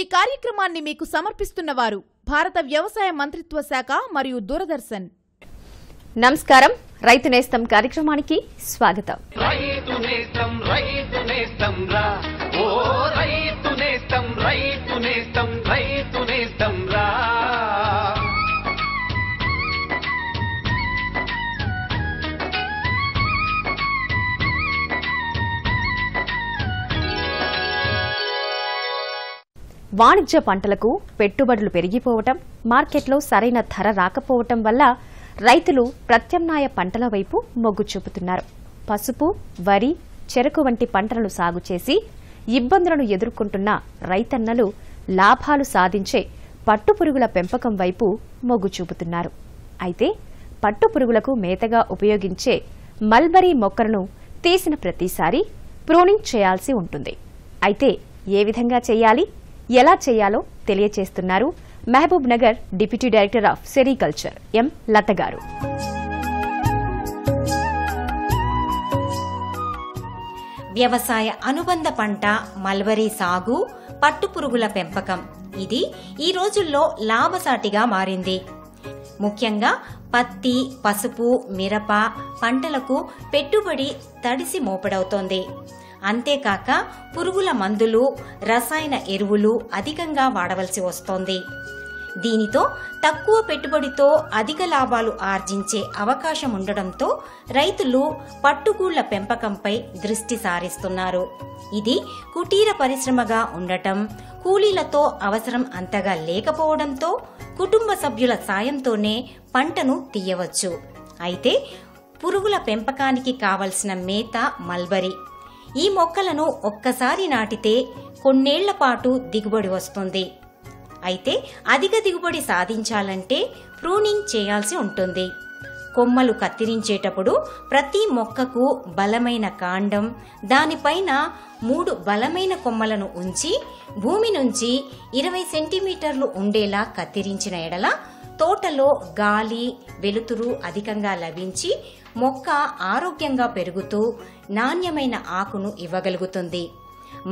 ఈ కార్యక్రమాన్ని మీకు సమర్పిస్తున్న వారు భారత వ్యవసాయ మంత్రిత్వ శాఖ మరియు దూరదర్శన్ నమస్కారం రైతు నేస్తం కార్యక్రమానికి స్వాగతం వాణిజ్య పంటలకు పెట్టుబడులు పెరిగిపోవటం మార్కెట్లో సరైన ధర రాకపోవటం వల్ల రైతులు ప్రత్యామ్నాయ పంటల వైపు మొగ్గు చూపుతున్నారు పసుపు వరి చెరకు వంటి పంటలను సాగు చేసి ఇబ్బందులను ఎదుర్కొంటున్న రైతన్నలు లాభాలు సాధించే పట్టుపురుగుల పెంపకం వైపు మొగ్గు చూపుతున్నారు అయితే పట్టుపురుగులకు మేతగా ఉపయోగించే మల్బరీ మొక్కలను తీసిన ప్రతిసారి ప్రూనింగ్ చేయాల్సి ఉంటుంది అయితే ఏ విధంగా చేయాలి ఎలా చేయాలో తెలియచేస్తున్నారు Mahabubnagar deputy director of sericulture M Latha గారు వ్యవసాయ అనుబంధ పంట మల్బరీ సాగు పట్టుపురుగుల పెంపకం ఇది ఈ రోజుల్లో లాభసాటిగా మారింది ముఖ్యంగా పత్తి పసుపు మిరప పంటలకు పెట్టుబడి తడిసి మోపడవుతోంది అంతేకాక పురుగుల మందులు రసాయన ఎరువులు అధికంగా వాడవలసి వస్తోంది దీనితో తక్కువ పెట్టుబడితో అధిక లాభాలు ఆర్జించే అవకాశం ఉండడంతో రైతులు పట్టుకూళ్ల పెంపకంపై దృష్టి సారిస్తున్నారు ఇది కుటీర పరిశ్రమగా ఉండటం కూలీలతో అవసరం అంతగా లేకపోవడంతో కుటుంబ సభ్యుల సాయంతోనే పంటను తీయవచ్చు అయితే పురుగుల పెంపకానికి కావలసిన మేత మల్బరీ ఈ మొక్కలను ఒక్కసారి నాటితే కొన్నేళ్ల పాటు దిగుబడి వస్తుంది అయితే అధిక దిగుబడి సాధించాలంటే ప్రూనింగ్ చేయాల్సి ఉంటుంది కొమ్మలు కత్తిరించేటప్పుడు ప్రతి మొక్కకు బలమైన కాండం దానిపైన మూడు బలమైన కొమ్మలను ఉంచి భూమి నుంచి ఇరవై సెంటీమీటర్లు ఉండేలా కత్తిరించిన ఎడల తోటలో గాలి వెలుతురు అధికంగా లభించి మొక్క ఆరోగ్యంగా పెరుగుతూ నాణ్యమైన ఆకును ఇవ్వగలుగుతుంది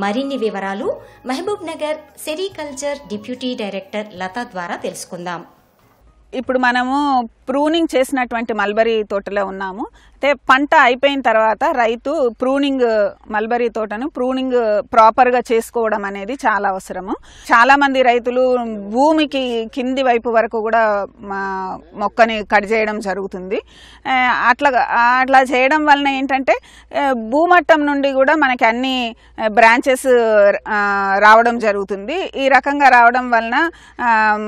మరిన్ని వివరాలు Mahabubnagar sericulture deputy director Latha ద్వారా తెలుసుకుందాం ఇప్పుడు మనము ప్రూనింగ్ చేసినటువంటి మల్బరీ తోటలో ఉన్నాము అయితే పంట అయిపోయిన తర్వాత రైతు ప్రూనింగ్ మల్బరీ తోటను ప్రూనింగ్ ప్రాపర్గా చేసుకోవడం అనేది చాలా అవసరము చాలామంది రైతులు భూమికి కింది వైపు వరకు కూడా మొక్కని కట్ చేయడం జరుగుతుంది అట్లా అట్లా చేయడం వలన ఏంటంటే భూమట్టం నుండి కూడా మనకి అన్ని బ్రాంచెస్ రావడం జరుగుతుంది ఈ రకంగా రావడం వలన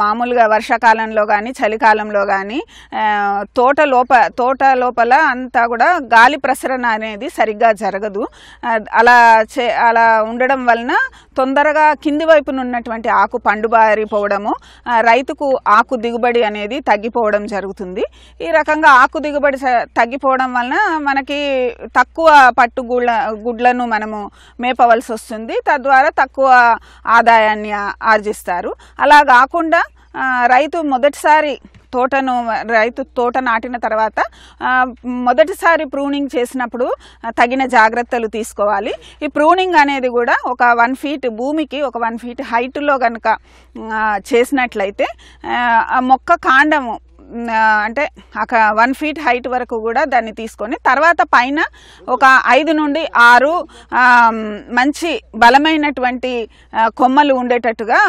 మామూలుగా వర్షాకాలంలో కానీ చలికాలంలో కానీ తోట లోప తోట లోపల అంత అంతా కూడా గాలి ప్రసరణ అనేది సరిగ్గా జరగదు అలా చే అలా ఉండడం వలన తొందరగా కింది వైపున ఉన్నటువంటి ఆకు పండుబారిపోవడము రైతుకు ఆకు దిగుబడి అనేది తగ్గిపోవడం జరుగుతుంది ఈ రకంగా ఆకు దిగుబడి తగ్గిపోవడం వలన మనకి తక్కువ పట్టు గుళ్ళ గుడ్లను మనము మేపవలసి వస్తుంది తద్వారా తక్కువ ఆదాయాన్ని ఆర్జిస్తారు అలా కాకుండా రైతు మొదటిసారి తోటను రైతు తోట నాటిన తర్వాత మొదటిసారి ప్రూనింగ్ చేసినప్పుడు తగిన జాగ్రత్తలు తీసుకోవాలి ఈ ప్రూనింగ్ అనేది కూడా ఒక వన్ ఫీట్ భూమికి ఒక వన్ ఫీట్ హైట్లో కనుక చేసినట్లయితే మొక్క కాండము అంటే ఒక వన్ ఫీట్ హైట్ వరకు కూడా దాన్ని తీసుకొని తర్వాత పైన ఒక ఐదు నుండి ఆరు మంచి బలమైనటువంటి కొమ్మలు ఉండేటట్టుగా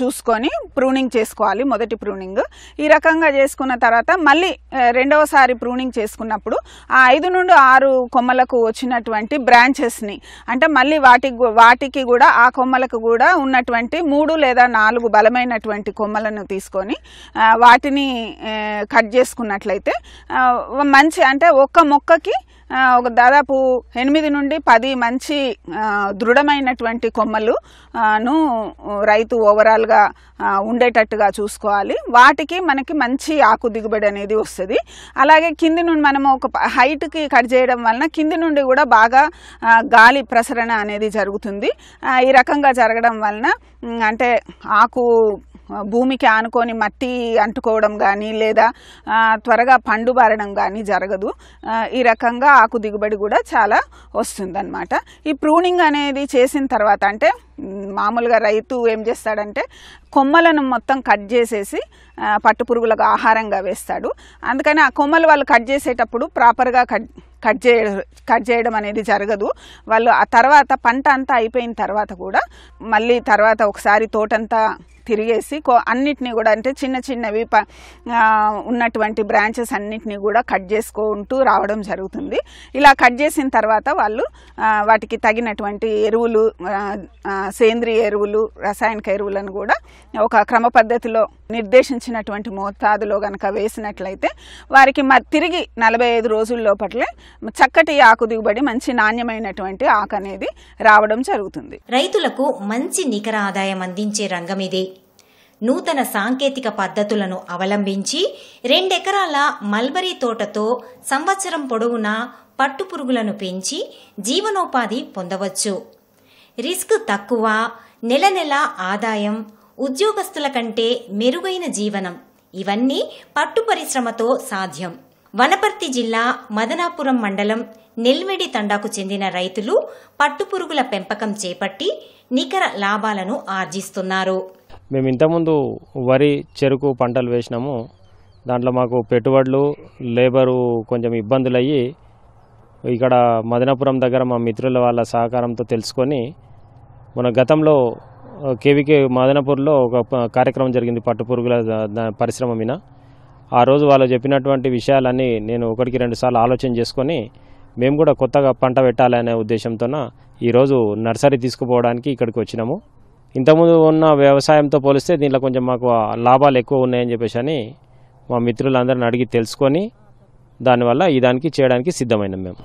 చూసుకొని ప్రూనింగ్ చేసుకోవాలి మొదటి ప్రూనింగ్ ఈ రకంగా చేసుకున్న తర్వాత మళ్ళీ రెండవసారి ప్రూనింగ్ చేసుకున్నప్పుడు ఆ ఐదు నుండి ఆరు కొమ్మలకు వచ్చినటువంటి బ్రాంచెస్ని అంటే మళ్ళీ వాటికి వాటికి కూడా ఆ కొమ్మలకు కూడా ఉన్నటువంటి మూడు లేదా నాలుగు బలమైనటువంటి కొమ్మలను తీసుకొని వాటిని కట్ చేసుకున్నట్లయితే మంచి అంటే ఒక్క మొక్కకి ఒక దాదాపు ఎనిమిది నుండి పది మంచి దృఢమైనటువంటి కొమ్మలు ను రైతు ఓవరాల్గా ఉండేటట్టుగా చూసుకోవాలి వాటికి మనకి మంచి ఆకు దిగుబడి అనేది వస్తుంది అలాగే కింది నుండి మనం ఒక హైట్కి కట్ చేయడం వలన కింది నుండి కూడా బాగా గాలి ప్రసరణ అనేది జరుగుతుంది ఈ రకంగా జరగడం వలన అంటే ఆకు భూమికి ఆనుకొని మట్టి అంటుకోవడం కానీ లేదా త్వరగా పండు బారడం కానీ జరగదు ఈ రకంగా ఆకు దిగుబడి కూడా చాలా వస్తుందన్నమాట ఈ ప్రూనింగ్ అనేది చేసిన తర్వాత అంటే మామూలుగా రైతు ఏం చేస్తాడంటే కొమ్మలను మొత్తం కట్ చేసేసి పట్టుపురుగులకు ఆహారంగా వేస్తాడు అందుకని ఆ కొమ్మలు వాళ్ళు కట్ చేసేటప్పుడు ప్రాపర్గా కట్ కట్ చేయ కట్ చేయడం అనేది జరగదు వాళ్ళు ఆ తర్వాత పంట అంతా అయిపోయిన తర్వాత కూడా మళ్ళీ తర్వాత ఒకసారి తోటంతా తిరిగేసి కో అన్నిటినీ కూడా అంటే చిన్న చిన్నవి ఉన్నటువంటి బ్రాంచెస్ అన్నిటినీ కూడా కట్ చేసుకుంటూ రావడం జరుగుతుంది ఇలా కట్ చేసిన తర్వాత వాళ్ళు వాటికి తగినటువంటి ఎరువులు సేంద్రియ ఎరువులు రసాయనిక ఎరువులను కూడా ఒక క్రమ పద్ధతిలో నిర్దేశించినటువంటి మోతాదులో కనుక వేసినట్లయితే వారికి మ తిరిగి నలభై ఐదు రోజుల లోపలే చక్కటి ఆకు దిగుబడి మంచి నాణ్యమైనటువంటి ఆకు అనేది రావడం జరుగుతుంది రైతులకు మంచి నికర ఆదాయం అందించే రంగం ఇది నూతన సాంకేతిక పద్ధతులను అవలంబించి రెండెకరాల మల్బరీ తోటతో సంవత్సరం పొడవునా పట్టుపురుగులను పెంచి జీవనోపాధి పొందవచ్చు రిస్క్ తక్కువ నెల నెల ఆదాయం ఉద్యోగస్తుల కంటే మెరుగైన జీవనం ఇవన్నీ పట్టు పరిశ్రమతో సాధ్యం వనపర్తి జిల్లా మదనాపురం మండలం నెల్మెడి తండాకు చెందిన రైతులు పట్టుపురుగుల పెంపకం చేపట్టి నికర లాభాలను ఆర్జిస్తున్నారు మేము ఇంతకుముందు వరి చెరుకు పంటలు వేసినాము దాంట్లో మాకు పెట్టుబడులు లేబరు కొంచెం ఇబ్బందులు అయ్యి ఇక్కడ మదనపురం దగ్గర మా మిత్రుల వాళ్ళ సహకారంతో తెలుసుకొని మన గతంలో కేవీకే మదనపూర్లో ఒక కార్యక్రమం జరిగింది పట్టు పురుగుల పరిశ్రమ మీద ఆ రోజు వాళ్ళు చెప్పినటువంటి విషయాలన్నీ నేను ఒకటికి రెండుసార్లు ఆలోచన చేసుకొని మేము కూడా కొత్తగా పంట పెట్టాలనే ఉద్దేశంతోన ఈరోజు నర్సరీ తీసుకుపోవడానికి ఇక్కడికి వచ్చినాము ఇంతకుముందు ఉన్న వ్యవసాయంతో పోలిస్తే దీంట్లో కొంచెం మాకు లాభాలు ఎక్కువ ఉన్నాయని చెప్పేసి అని మా మిత్రులందరిని అడిగి తెలుసుకొని దానివల్ల ఈ దానికి చేయడానికి సిద్ధమైనాం మేము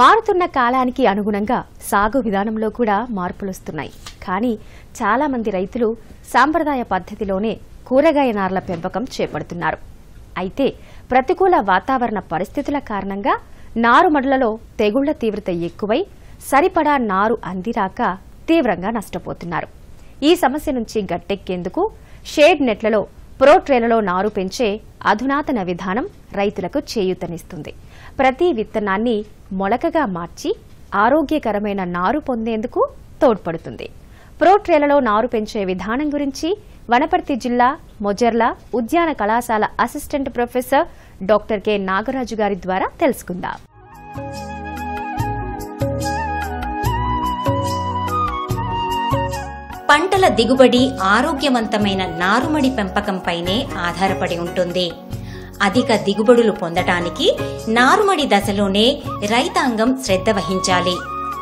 మారుతున్న కాలానికి అనుగుణంగా సాగు విధానంలో కూడా మార్పులొస్తున్నాయి కానీ చాలామంది రైతులు సాంప్రదాయ పద్ధతిలోనే కూరగాయ నార్ల పెంపకం చేపడుతున్నారు అయితే ప్రతికూల వాతావరణ పరిస్థితుల కారణంగా నారుమడులలో తెగుళ్ల తీవ్రత ఎక్కువై సరిపడా నారు అందిరాక తీవ్రంగా నష్టపోతున్నారు ఈ సమస్య నుంచి గట్టెక్కేందుకు షేడ్ నెట్లలో ప్రో ట్రేలలో నారు పెంచే అధునాతన విధానం రైతులకు చేయూతనిస్తుంది ప్రతి విత్తనాన్ని మొలకగా మార్చి ఆరోగ్యకరమైన నారు పొందేందుకు తోడ్పడుతుంది ప్రో ట్రేలలో నారు పెంచే విధానం గురించి వనపర్తి జిల్లా మొజర్ల ఉద్యాన కళాశాల assistant professor doctor K Nagaraju గారి ద్వారా తెలుసుకుందాం పంటల దిగుబడి ఆరోగ్యవంతమైన నారుమడి పెంపకంపైనే ఆధారపడి ఉంటుంది అధిక దిగుబడులు పొందటానికి నారుమడి దశలోనే రైతాంగం శ్రద్ధ వహించాలి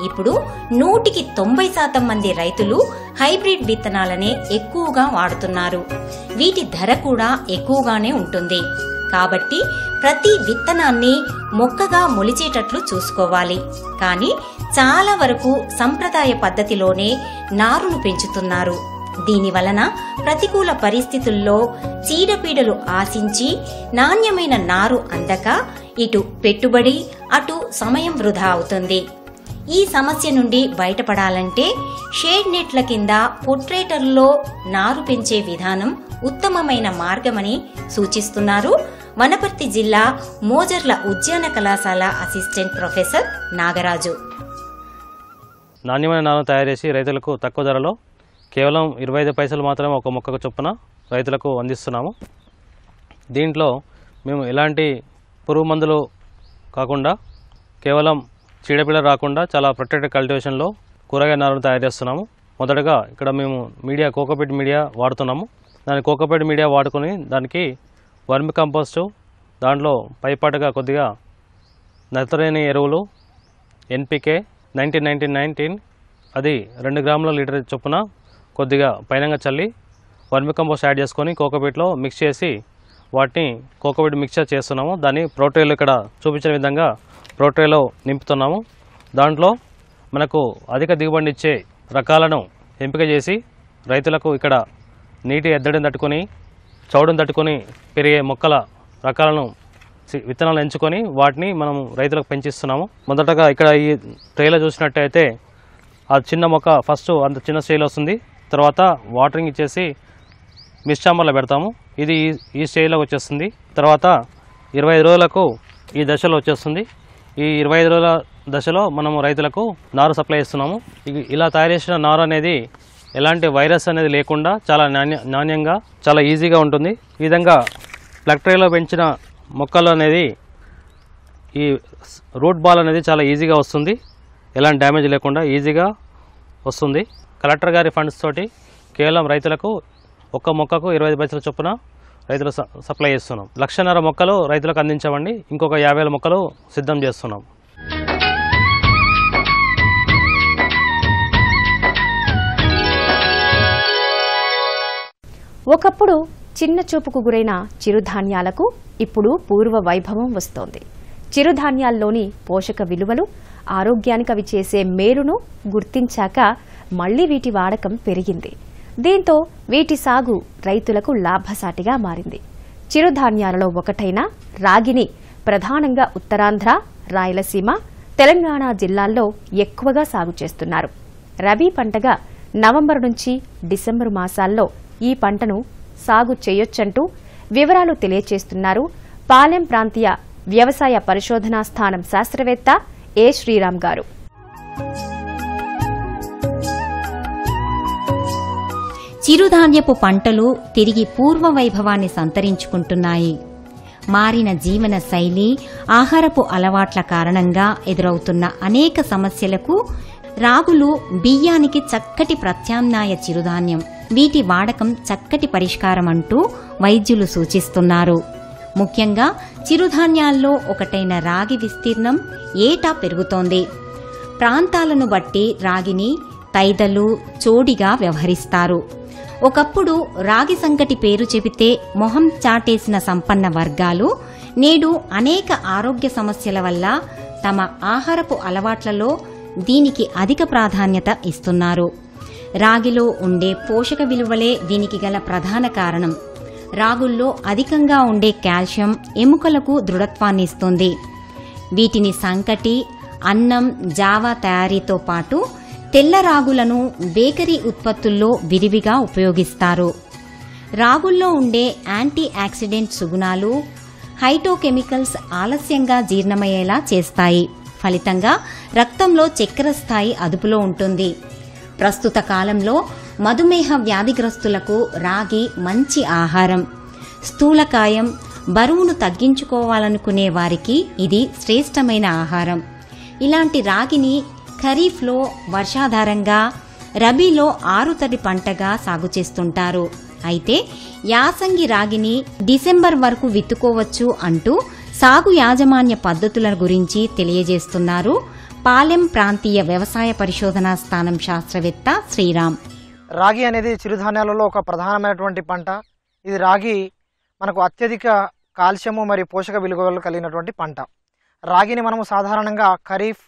ఇప్పుడు నూటికి తొంభై శాతం మంది రైతులు హైబ్రిడ్ విత్తనాలనే ఎక్కువగా వాడుతున్నారు వీటి ధర కూడా ఎక్కువగానే ఉంటుంది కాబట్టి ప్రతి విత్తనాన్ని మొక్కగా మొలిచేటట్లు చూసుకోవాలి కానీ చాలా వరకు సంప్రదాయ పద్ధతిలోనే నారును పెంచుతున్నారు దీనివలన ప్రతికూల పరిస్థితుల్లో చీడపీడలు ఆశించి నాణ్యమైన నారు అందక ఇటు పెట్టుబడి అటు సమయం వృధా అవుతుంది ఈ సమస్య నుండి బయటపడాలంటే షేడ్ నెట్ల కింద పొట్రేటర్లో నారు పెంచే విధానం ఉత్తమమైన మార్గమని సూచిస్తున్నారు వనపర్తి జిల్లా మోజర్ల ఉద్యాన కళాశాల అసిస్టెంట్ ప్రొఫెసర్ నాగరాజు నాణ్యమైన నాణ్యం తయారు చేసి రైతులకు తక్కువ ధరలో కేవలం ఇరవై ఐదు పైసలు మాత్రమే ఒక మొక్కకు చొప్పున రైతులకు అందిస్తున్నాము దీంట్లో మేము ఎలాంటి పురుగు మందులు కాకుండా కేవలం చీడపీడ రాకుండా చాలా ప్రొటెక్టెడ్ కల్టివేషన్లో కూరగాయ నారను తయారు చేస్తున్నాము మొదటగా ఇక్కడ మేము మీడియా కోకోపేట్ మీడియా వాడుతున్నాము దాని కోకోపేట్ మీడియా వాడుకొని దానికి వర్మి కంపోస్టు దాంట్లో పైపాటుగా కొద్దిగా నత్రలేని ఎరువులు ఎన్పికే నైన్టీన్ నైన్టీన్ నైన్టీన్ అది రెండు గ్రాముల లీటర్ చొప్పున కొద్దిగా పైనంగా చల్లి వర్మి కంపోస్ట్ యాడ్ చేసుకొని కోకోబీట్లో మిక్స్ చేసి వాటిని కోకోబీట్ మిక్చర్ చేస్తున్నాము దాన్ని ప్రోట్రేలు ఇక్కడ చూపించిన విధంగా ప్రోట్రేలో నింపుతున్నాము దాంట్లో మనకు అధిక దిగుబడినిచ్చే రకాలను ఎంపిక చేసి రైతులకు ఇక్కడ నీటి ఎద్దడిని తట్టుకొని చౌడును తట్టుకొని పెరిగే మొక్కల రకాలను విత్తనాలు ఎంచుకొని వాటిని మనం రైతులకు పెంచిస్తున్నాము మొదటగా ఇక్కడ ఈ ట్రైలర్ చూసినట్టయితే ఆ చిన్న మొక్క ఫస్ట్ అంత చిన్న స్టేజ్లో వస్తుంది తర్వాత వాటరింగ్ ఇచ్చేసి మిస్చాంబర్లో పెడతాము ఇది ఈ స్టేజ్లో వచ్చేస్తుంది తర్వాత ఇరవై రోజులకు ఈ దశలో వచ్చేస్తుంది ఈ ఇరవై రోజుల దశలో మనము రైతులకు నారు సప్లై ఇస్తున్నాము ఇలా తయారు చేసిన నారు అనేది ఎలాంటి వైరస్ అనేది లేకుండా చాలా నాణ్య నాణ్యంగా చాలా ఈజీగా ఉంటుంది ఈ విధంగా ప్లక్టరీలో పెంచిన మొక్కలు అనేది ఈ రూట్ బాల్ అనేది చాలా ఈజీగా వస్తుంది ఎలాంటి డ్యామేజ్ లేకుండా ఈజీగా వస్తుంది కలెక్టర్ గారి ఫండ్స్ తోటి కేవలం రైతులకు ఒక్క మొక్కకు ఇరవై పైసల చొప్పున రైతులు సప్లై చేస్తున్నాం లక్షన్నర మొక్కలు రైతులకు అందించామండి ఇంకొక యాభై మొక్కలు సిద్ధం చేస్తున్నాం ఒకప్పుడు చిన్న చూపుకు గురైన చిరుధాన్యాలకు ఇప్పుడు పూర్వ వైభవం వస్తోంది చిరుధాన్యాల్లోని పోషక విలువలు ఆరోగ్యానికి అవి చేసే మేలును గుర్తించాక మళ్లీ వీటి వాడకం పెరిగింది దీంతో వీటి సాగు రైతులకు లాభసాటిగా మారింది చిరుధాన్యాలలో ఒకటైన రాగిని ప్రధానంగా ఉత్తరాంధ్ర రాయలసీమ తెలంగాణ జిల్లాల్లో ఎక్కువగా సాగు చేస్తున్నారు రబీ పంటగా నవంబర్ నుంచి డిసెంబర్ మాసాల్లో ఈ పంటను సాగు చేయొచ్చంటూ వివరాలు తెలియచేస్తున్నారు పాలెం ప్రాంతీయ వ్యవసాయ పరిశోధనా స్థానం శాస్త్రవేత్త ఏ శ్రీరామ్ గారు చిరుధాన్యపు పంటలు తిరిగి పూర్వ వైభవాన్ని సంతరించుకుంటున్నాయి మారిన జీవన శైలి ఆహారపు అలవాట్ల కారణంగా ఎదురవుతున్న అనేక సమస్యలకు రాగులు బియ్యానికి చక్కటి ప్రత్యామ్నాయ చిరుధాన్యం వీటి వాడకం చక్కటి పరిష్కారం అంటూ వైద్యులు సూచిస్తున్నారు ముఖ్యంగా చిరుధాన్యాల్లో ఒకటైన రాగి విస్తీర్ణం ఏటా పెరుగుతోంది ప్రాంతాలను బట్టి రాగిని తైదలు చోడిగా వ్యవహరిస్తారు ఒకప్పుడు రాగి సంగటి పేరు చెబితే మొహం చాటేసిన సంపన్న వర్గాలు నేడు అనేక ఆరోగ్య సమస్యల వల్ల తమ ఆహారపు అలవాట్లలో దీనికి అధిక ప్రాధాన్యత ఇస్తున్నారు రాగిలో ఉండే పోషక విలువలే దీనికి గల ప్రధాన కారణం రాగుల్లో అధికంగా ఉండే కాల్షియం ఎముకలకు దృఢత్వాన్ని ఇస్తుంది వీటిని సంకటి అన్నం జావా తయారీతో పాటు తెల్ల రాగులను బేకరీ ఉత్పత్తుల్లో విరివిగా ఉపయోగిస్తారు రాగుల్లో ఉండే యాంటీ యాక్సిడెంట్ సుగుణాలు హైటోకెమికల్స్ ఆలస్యంగా జీర్ణమయ్యేలా చేస్తాయి ఫలితంగా రక్తంలో చక్కెర స్థాయి అదుపులో ఉంటుంది ప్రస్తుత కాలంలో మధుమేహ వ్యాధిగ్రస్తులకు రాగి మంచి ఆహారం స్థూలకాయం బరువును తగ్గించుకోవాలనుకునే వారికి ఇది శ్రేష్టమైన ఆహారం ఇలాంటి రాగిని ఖరీఫ్లో వర్షాధారంగా రబీలో ఆరుతడి పంటగా సాగు చేస్తుంటారు అయితే యాసంగి రాగిని డిసెంబర్ వరకు విత్తుకోవచ్చు అంటూ సాగు యాజమాన్య పద్ధతుల గురించి తెలియజేస్తున్నారు పాలెం ప్రాంతీయ వ్యవసాయ పరిశోధనా స్థానం శాస్త్రవేత్త శ్రీరామ్ రాగి అనేది చిరుధాన్యాలలో ఒక ప్రధానమైనటువంటి పంట ఇది రాగి మనకు అత్యధిక కాల్షియము మరియు పోషక విలువలు కలిగినటువంటి పంట రాగిని మనము సాధారణంగా ఖరీఫ్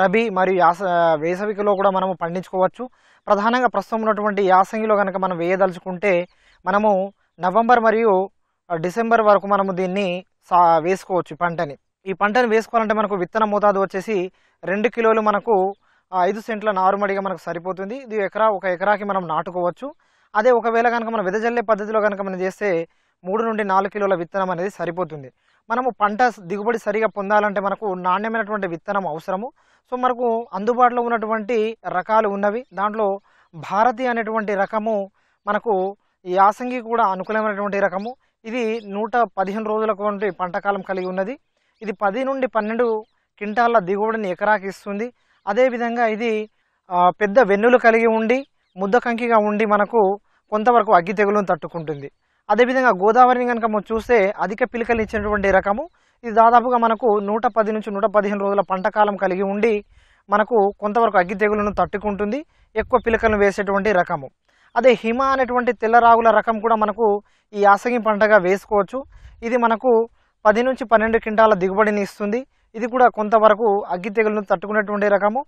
రబీ మరియు యాస వేసవికిలో కూడా మనము పండించుకోవచ్చు ప్రధానంగా ప్రస్తుతం ఉన్నటువంటి యాసంగిలో కనుక మనం వేయదలుచుకుంటే మనము నవంబర్ మరియు డిసెంబర్ వరకు మనము దీన్ని సా వేసుకోవచ్చు పంటని ఈ పంటను వేసుకోవాలంటే మనకు విత్తన మోతాదు వచ్చేసి రెండు కిలోలు మనకు ఐదు సెంట్ల నారుమడిగా మనకు సరిపోతుంది ఇది ఎకరా ఒక ఎకరాకి మనం నాటుకోవచ్చు అదే ఒకవేళ కనుక మనం వెదజల్లే పద్ధతిలో కనుక మనం చేస్తే మూడు నుండి నాలుగు కిలోల విత్తనం అనేది సరిపోతుంది మనము పంట దిగుబడి సరిగా పొందాలంటే మనకు నాణ్యమైనటువంటి విత్తనం అవసరము సో మనకు అందుబాటులో ఉన్నటువంటి రకాలు ఉన్నవి దాంట్లో భారతి అనేటువంటి రకము మనకు యాసంగి కూడా అనుకూలమైనటువంటి రకము ఇది నూట పదిహేను రోజులకు వంటి పంటకాలం కలిగి ఉన్నది ఇది పది నుండి పన్నెండు క్వింటాళ్ళ దిగుబడిని ఎకరాకి ఇస్తుంది అదేవిధంగా ఇది పెద్ద వెన్నులు కలిగి ఉండి ముద్ద కంకిగా ఉండి మనకు కొంతవరకు అగ్గి తెగులను తట్టుకుంటుంది అదేవిధంగా గోదావరిని కనుక మనం చూస్తే అధిక పిలికలు ఇచ్చినటువంటి రకము ఇది దాదాపుగా మనకు నూట పది నుంచి నూట పదిహేను రోజుల పంటకాలం కలిగి ఉండి మనకు కొంతవరకు అగ్గి తెగులను తట్టుకుంటుంది ఎక్కువ పిలకలను వేసేటువంటి రకము అదే హిమ అనేటువంటి తెల్లరాగుల రకం కూడా మనకు ఈ యాసగి పంటగా వేసుకోవచ్చు ఇది మనకు పది నుంచి పన్నెండు క్వింటాల దిగుబడిని ఇస్తుంది ఇది కూడా కొంతవరకు అగ్గి తెగులను తట్టుకునేటువంటి రకము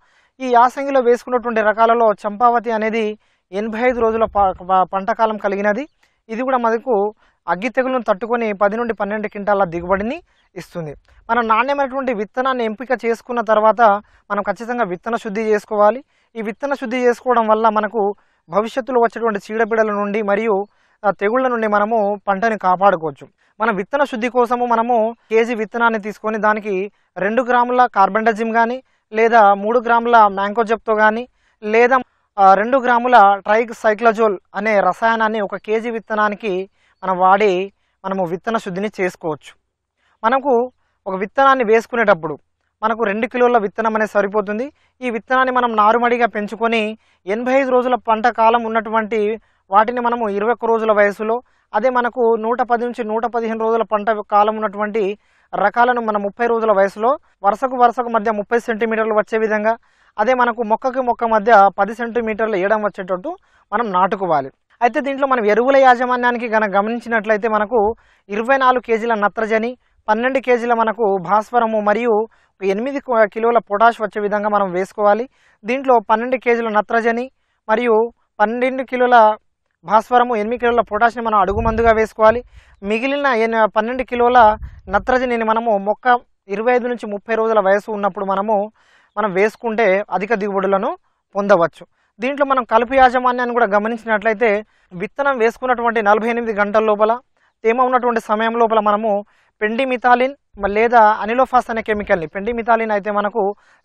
ఈ యాసంగిలో వేసుకున్నటువంటి రకాలలో చంపావతి అనేది ఎనభై ఐదు రోజుల పంటకాలం కలిగినది ఇది కూడా మనకు అగ్గి తెగులను తట్టుకొని పది నుండి పన్నెండు క్వింటాల దిగుబడిని ఇస్తుంది మనం నాణ్యమైనటువంటి విత్తనాన్ని ఎంపిక చేసుకున్న తర్వాత మనం ఖచ్చితంగా విత్తన శుద్ధి చేసుకోవాలి ఈ విత్తన శుద్ధి చేసుకోవడం వల్ల మనకు భవిష్యత్తులో వచ్చేటువంటి చీడపీడల నుండి మరియు తెగుళ్ల నుండి మనము పంటని కాపాడుకోవచ్చు మన విత్తన శుద్ధి కోసము మనము కేజీ విత్తనాన్ని తీసుకొని దానికి రెండు గ్రాముల కార్బెండజిమ్ కానీ లేదా మూడు గ్రాముల మ్యాంకోజెప్తో కానీ లేదా రెండు గ్రాముల ట్రైక్ సైక్లజోల్ అనే రసాయనాన్ని ఒక కేజీ విత్తనానికి మనం వాడి మనము విత్తన శుద్ధిని చేసుకోవచ్చు మనకు ఒక విత్తనాన్ని వేసుకునేటప్పుడు మనకు రెండు కిలోల విత్తనం అనేది సరిపోతుంది ఈ విత్తనాన్ని మనం నారుమడిగా పెంచుకొని ఎనభై ఐదు రోజుల పంట కాలం ఉన్నటువంటి వాటిని మనము ఇరవై ఒక్క రోజుల వయసులో అదే మనకు నూట పది నుంచి నూట పదిహేను రోజుల పంట కాలం ఉన్నటువంటి రకాలను మన ముప్పై రోజుల వయసులో వరుసకు వరుసకు మధ్య ముప్పై సెంటీమీటర్లు వచ్చే విధంగా అదే మనకు మొక్కకి మొక్క మధ్య పది సెంటీమీటర్లు వేయడం వచ్చేటట్టు మనం నాటుకోవాలి అయితే దీంట్లో మనం ఎరువుల యాజమాన్యానికి గన గమనించినట్లయితే మనకు ఇరవై నాలుగు కేజీల నత్రజని పన్నెండు కేజీల మనకు భాస్వరము మరియు ఎనిమిది కిలోల పొటాష్ వచ్చే విధంగా మనం వేసుకోవాలి దీంట్లో పన్నెండు కేజీల నత్రజని మరియు పన్నెండు కిలోల భాస్వరము ఎనిమిది కిలోల పొటాషియం మనం అడుగు మందుగా వేసుకోవాలి మిగిలిన పన్నెండు కిలోల నత్రజనిని మనము మొక్క ఇరవై ఐదు నుంచి ముప్పై రోజుల వయసు ఉన్నప్పుడు మనము మనం వేసుకుంటే అధిక దిగుబడులను పొందవచ్చు దీంట్లో మనం కలుపు యాజమాన్యాన్ని కూడా గమనించినట్లయితే విత్తనం వేసుకున్నటువంటి నలభై ఎనిమిది గంటల లోపల తేమ ఉన్నటువంటి సమయం లోపల మనము పెండిమిథాలిన్ లేదా అనిలోఫాస్ అనే కెమికల్ని పెండిమిథాలిన్ అయితే మనకు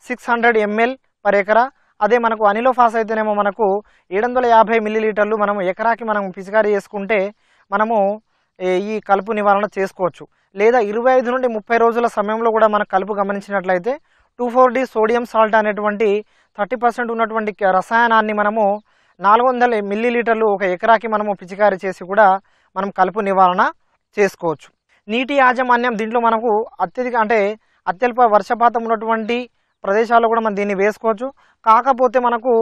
సిక్స్ హండ్రెడ్ ఎంఎల్ పర్ ఎకరా అదే మనకు అనిలోఫాస్ అయితేనేమో మనకు ఏడు వందల యాభై మిల్లీలీటర్లు మనం ఎకరాకి మనం పిసికారీ చేసుకుంటే మనము ఈ కలుపు నివారణ చేసుకోవచ్చు లేదా ఇరవై ఐదు నుండి ముప్పై రోజుల సమయంలో కూడా మన కలుపు గమనించినట్లయితే two four D sodium salt అనేటువంటి థర్టీ పర్సెంట్ ఉన్నటువంటి రసాయనాన్ని మనము నాలుగు వందల మిల్లీలీటర్లు ఒక ఎకరాకి మనము పిచికారీ చేసి కూడా మనం కలుపు నివారణ చేసుకోవచ్చు నీటి యాజమాన్యం దీంట్లో మనకు అత్యధిక అంటే అత్యల్ప వర్షపాతం ఉన్నటువంటి ప్రదేశాల్లో కూడా మనం దీన్ని వేసుకోవచ్చు కాకపోతే మనకు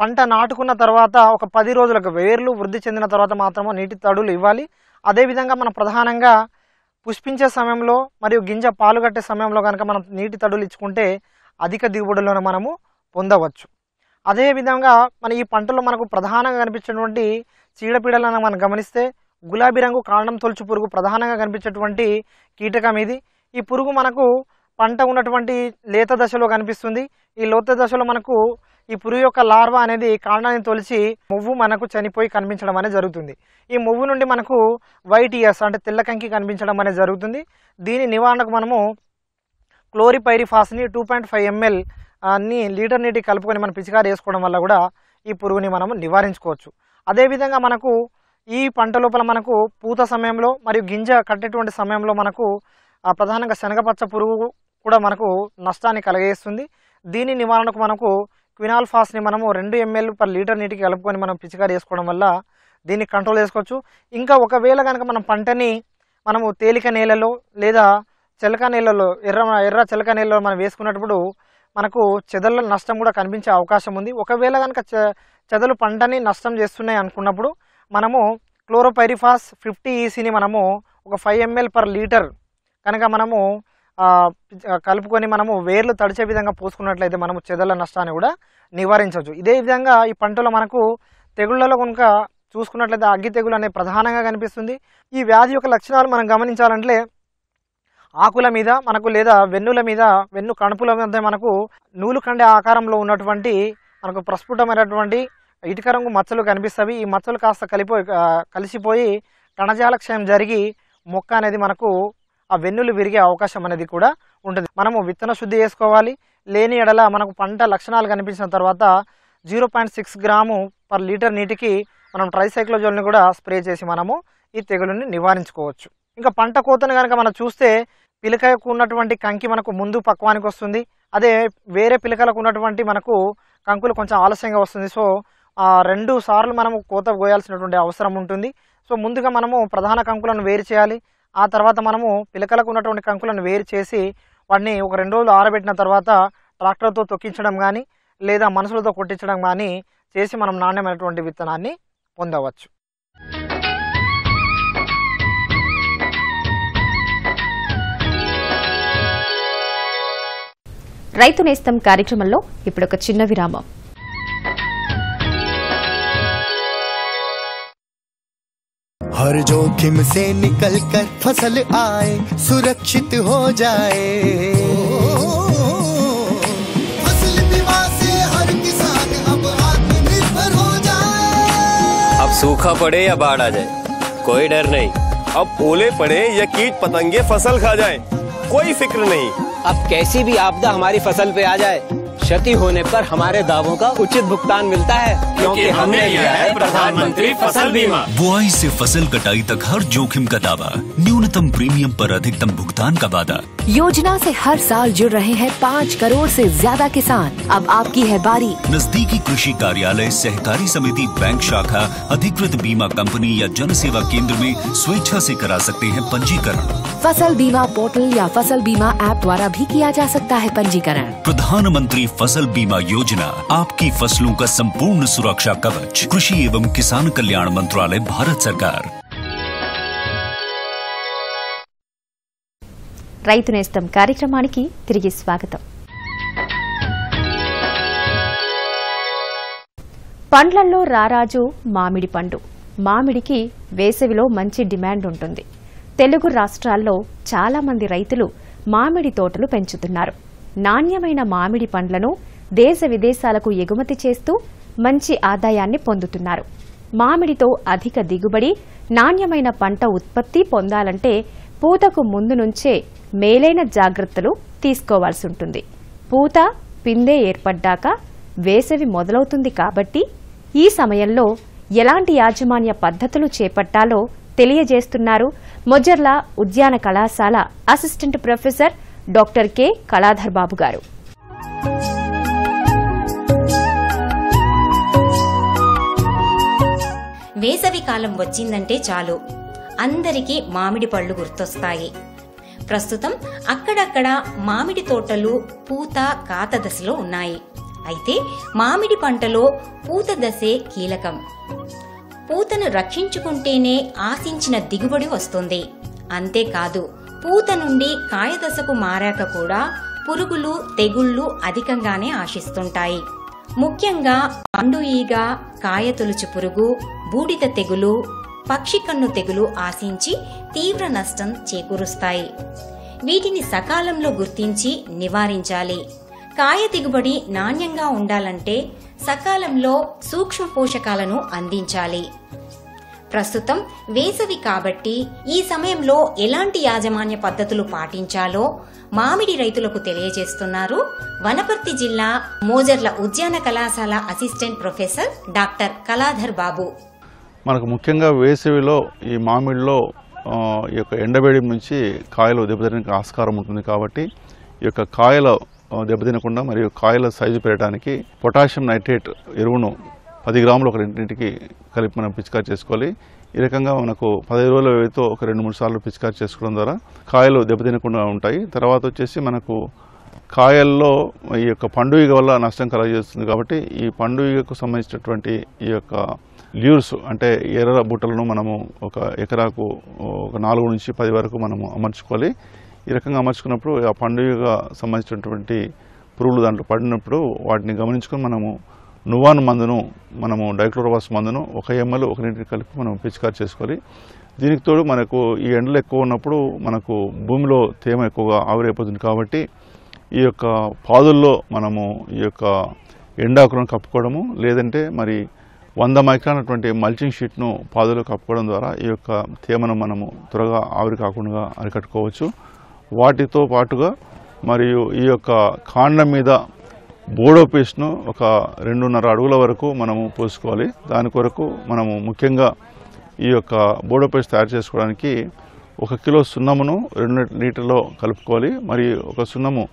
పంట నాటుకున్న తర్వాత ఒక పది రోజులకు వేర్లు వృద్ధి చెందిన తర్వాత మాత్రమే నీటి తడులు ఇవ్వాలి అదేవిధంగా మనం ప్రధానంగా పుష్పించే సమయంలో మరియు గింజ పాలు కట్టే సమయంలో కనుక మనం నీటి తడులు ఇచ్చుకుంటే అధిక దిగుబడులను మనము పొందవచ్చు అదేవిధంగా మన ఈ పంటలో మనకు ప్రధానంగా కనిపించేటువంటి చీడపీడలను మనం గమనిస్తే గులాబీ రంగు కాండం తొలుచు పురుగు ప్రధానంగా కనిపించేటువంటి కీటకం ఇది ఈ పురుగు మనకు పంట ఉన్నటువంటి లేత దశలో కనిపిస్తుంది ఈ లోత దశలో మనకు ఈ పురుగు యొక్క లార్వ అనేది కాండాన్ని తొలిచి మువ్వు మనకు చనిపోయి కనిపించడం అనేది జరుగుతుంది ఈ మువ్వు నుండి మనకు వైట్ ఇయర్స్ అంటే తెల్ల కంకి కనిపించడం అనేది జరుగుతుంది దీని నివారణకు మనము క్లోరిపైరిఫాస్ని టూ పాయింట్ ఫైవ్ ఎంఎల్ అన్ని లీటర్ నీటి కలుపుకొని మనం పిచికారి వేసుకోవడం వల్ల కూడా ఈ పురుగుని మనము నివారించుకోవచ్చు అదేవిధంగా మనకు ఈ పంట లోపల మనకు పూత సమయంలో మరియు గింజ కట్టేటువంటి సమయంలో మనకు ప్రధానంగా శనగపచ్చ పురుగు కూడా మనకు నష్టాన్ని కలిగేస్తుంది దీని నివారణకు మనకు క్వినాల్ఫాస్ని మనము రెండు ఎంఎల్ పర్ లీటర్ నీటికి కలుపుకొని మనం పిచికారి చేసుకోవడం వల్ల దీన్ని కంట్రోల్ చేసుకోవచ్చు ఇంకా ఒకవేళ కనుక మనం పంటని మనము తేలిక నేలలో లేదా చెలక నేలలో ఎర్ర ఎర్ర చెలక నేలలో మనం వేసుకున్నప్పుడు మనకు చెదల నష్టం కూడా కనిపించే అవకాశం ఉంది ఒకవేళ కనుక చెదలు పంటని నష్టం చేస్తున్నాయి అనుకున్నప్పుడు మనము క్లోరోపైరిఫాస్ ఫిఫ్టీ ఈసీని మనము ఒక ఫైవ్ ఎంఎల్ పర్ లీటర్ కనుక మనము కలుపుకొని మనము వేర్లు తడిచే విధంగా పోసుకున్నట్లయితే మనము చెదల నష్టాన్ని కూడా నివారించవచ్చు ఇదే విధంగా ఈ పంటలో మనకు తెగుళ్లలో కనుక చూసుకున్నట్లయితే అగ్గి తెగులు అనేది ప్రధానంగా కనిపిస్తుంది ఈ వ్యాధి యొక్క లక్షణాలు మనం గమనించాలంటే ఆకుల మీద మనకు లేదా వెన్నుల మీద వెన్ను కణుపుల మీద మనకు నూలు కండే ఆకారంలో ఉన్నటువంటి మనకు ప్రస్ఫుటమైనటువంటి ఇటుక రంగు మచ్చలు కనిపిస్తవి ఈ మచ్చలు కాస్త కలిపోయి కలిసిపోయి కణజాలక్షయం జరిగి మొక్క అనేది మనకు ఆ వెన్నులు విరిగే అవకాశం అనేది కూడా ఉంటుంది మనము విత్తన శుద్ధి చేసుకోవాలి లేని ఎడల మనకు పంట లక్షణాలు కనిపించిన తర్వాత zero point six gram per litre నీటికి మనం ట్రైసైక్లోజోల్ని కూడా స్ప్రే చేసి మనము ఈ తెగులుని నివారించుకోవచ్చు ఇంకా పంట కోతను కనుక మనం చూస్తే పిలకాయకు ఉన్నటువంటి కంకి మనకు ముందు పక్వానికి వస్తుంది అదే వేరే పిలకలకు ఉన్నటువంటి మనకు కంకులు కొంచెం ఆలస్యంగా వస్తుంది సో రెండు సార్లు మనము కోత కోయాల్సినటువంటి అవసరం ఉంటుంది సో ముందుగా మనము ప్రధాన కంకులను వేరు చేయాలి ఆ తర్వాత మనము పిలకలకు ఉన్నటువంటి కంకులను వేరు చేసి వాటిని ఒక రెండు రోజులు ఆరబెట్టిన తర్వాత ట్రాక్టర్తో తొక్కించడం కానీ లేదా మనుషులతో కొట్టించడం కానీ చేసి మనం నాణ్యమైనటువంటి విత్తనాన్ని పొందవచ్చు రైతు నేస్తం కార్యక్రమంలో ఇప్పుడు ఒక చిన్న విరామం हर जोखिम से निकल कर फसल आए सुरक्षित हो जाए फसल बीमा से हर किसान अब आत्मनिर्भर हो जाए अब सूखा पड़े या बाढ़ आ जाए कोई डर नहीं अब ओले पड़े या कीट पतंगे फसल खा जाए कोई फिक्र नहीं अब कैसी भी आपदा हमारी फसल पे आ जाए क्षति होने पर हमारे दावों का उचित भुगतान मिलता है क्योंकि हमने यह है प्रधानमंत्री फसल बीमा बुआई से फसल कटाई तक हर जोखिम का दावा न्यूनतम प्रीमियम पर अधिकतम भुगतान का वादा योजना से हर साल जुड़ रहे हैं पाँच करोड़ से ज्यादा किसान अब आपकी है बारी नजदीकी कृषि कार्यालय सहकारी समिति बैंक शाखा अधिकृत बीमा कंपनी या जन सेवा केंद्र में स्वेच्छा से करा सकते हैं पंजीकरण फसल बीमा पोर्टल या फसल बीमा ऐप द्वारा भी किया जा सकता है पंजीकरण प्रधानमंत्री फसल बीमा योजना आपकी फसलों का संपूर्ण सुरक्षा कवच कृषि एवं किसान कल्याण मंत्रालय भारत सरकार రైతు నేస్తం కార్యక్రమానికి తిరిగి స్వాగతం పండ్లల్లో రారాజు మామిడి పండు మామిడికి వేసవిలో మంచి డిమాండ్ ఉంటుంది తెలుగు రాష్ట్రాల్లో చాలామంది రైతులు మామిడి తోటలు పెంచుతున్నారు నాణ్యమైన మామిడి పండ్లను దేశ విదేశాలకు ఎగుమతి చేస్తూ మంచి ఆదాయాన్ని పొందుతున్నారు మామిడితో అధిక దిగుబడి నాణ్యమైన పంట ఉత్పత్తి పొందాలంటే పూతకు ముందు నుంచే మేలైన జాగ్రత్తలు తీసుకోవాల్సి ఉంటుంది పూత పిందె ఏర్పడ్డాక వేసవి మొదలవుతుంది కాబట్టి ఈ సమయంలో ఎలాంటి యాజమాన్య పద్ధతులు చేపట్టాలో తెలియజేస్తున్నారు మొజర్ల ఉద్యాన కళాశాల assistant professor doctor K Kaladhar Babu గారు వేసవి కాలం వచ్చిందంటే చాలు అందరికీ మామిడి పళ్ళు గుర్తొస్తాయి ప్రస్తుతం అక్కడక్కడ మామిడి తోటలు పూత కాత దశలో ఉన్నాయి అయితే మామిడి పంటలో పూత దశే కీలకం పూతను రక్షించుకుంటేనే ఆశించిన దిగుబడి వస్తుంది అంతేకాదు పూత నుండి కాయ దశకు మారాక కూడా పురుగులు తెగుళ్ళు అధికంగానే ఆశిస్తుంటాయి ముఖ్యంగా పండు ఈగ కాయతొలుచు పురుగు బూడిద తెగులు పక్షి కన్ను తెగులు ఆశించి తీవ్ర నష్టం చేకూరుస్తాయి వీటిని సకాలంలో గుర్తించి నివారించాలి కాయ దిగుబడి నాణ్యంగా ఉండాలంటే సకాలంలో సూక్ష్మ పోషకాలను అందించాలి ప్రస్తుతం వేసవి కాబట్టి ఈ సమయంలో ఎలాంటి యాజమాన్య పద్ధతులు పాటించాలో మామిడి రైతులకు తెలియజేస్తున్నారు వనపర్తి జిల్లా మోజర్ల ఉద్యాన కళాశాల assistant professor doctor Kaladhar Babu మనకు ముఖ్యంగా వేసవిలో ఈ మామిడిలో ఈ యొక్క ఎండబేడి నుంచి కాయలు దెబ్బతినడానికి ఆస్కారం ఉంటుంది కాబట్టి ఈ యొక్క కాయలు దెబ్బతినకుండా మరియు కాయల సైజు పెరగడానికి పొటాషియం నైట్రేట్ ఎరువును పది గ్రాములు ఒక రెండింటికి కలిపి మనం పిచికారి చేసుకోవాలి ఈ రకంగా మనకు పదహైదు రోజుల వ్యవధితో ఒక రెండు మూడు సార్లు పిచికారి చేసుకోవడం ద్వారా కాయలు దెబ్బతినకుండా ఉంటాయి తర్వాత వచ్చేసి మనకు కాయల్లో ఈ యొక్క పండుగ వల్ల నష్టం కలగజేస్తుంది కాబట్టి ఈ పండుగకు సంబంధించినటువంటి ఈ యొక్క ల్యూర్స్ అంటే ఎర్ర బుట్టలను మనము ఒక ఎకరాకు ఒక నాలుగు నుంచి పది వరకు మనము అమర్చుకోవాలి ఈ రకంగా అమర్చుకున్నప్పుడు ఆ పండుగ సంబంధించినటువంటి పురుగులు దాంట్లో పడినప్పుడు వాటిని గమనించుకొని మనము నువాన్ మందును మనము డైక్లోరోవాస్ మందును ఒక ఎంఎల్ ఒక నీటిని కలిపి మనం పిచికారు చేసుకోవాలి దీనికి తోడు మనకు ఈ ఎండలు ఎక్కువ ఉన్నప్పుడు మనకు భూమిలో తేమ ఎక్కువగా ఆవిరైపోతుంది కాబట్టి ఈ యొక్క పాదుల్లో మనము ఈ యొక్క ఎండాకులను కప్పుకోవడము లేదంటే మరి వంద మైక్రానటువంటి అటువంటి మల్చింగ్ షీట్ను పాదులు కప్పుకోవడం ద్వారా ఈ యొక్క తేమను మనము త్వరగా ఆవిరి కాకుండా అరికట్టుకోవచ్చు వాటితో పాటుగా మరియు ఈ యొక్క కాండం మీద బోడో పేస్ట్ను ఒక రెండున్నర అడుగుల వరకు మనము పోసుకోవాలి దాని కొరకు మనము ముఖ్యంగా ఈ యొక్క బోడో పేస్ట్ తయారు చేసుకోవడానికి ఒక కిలో సున్నమును రెండు లీటర్లో కలుపుకోవాలి మరి ఒక సున్నము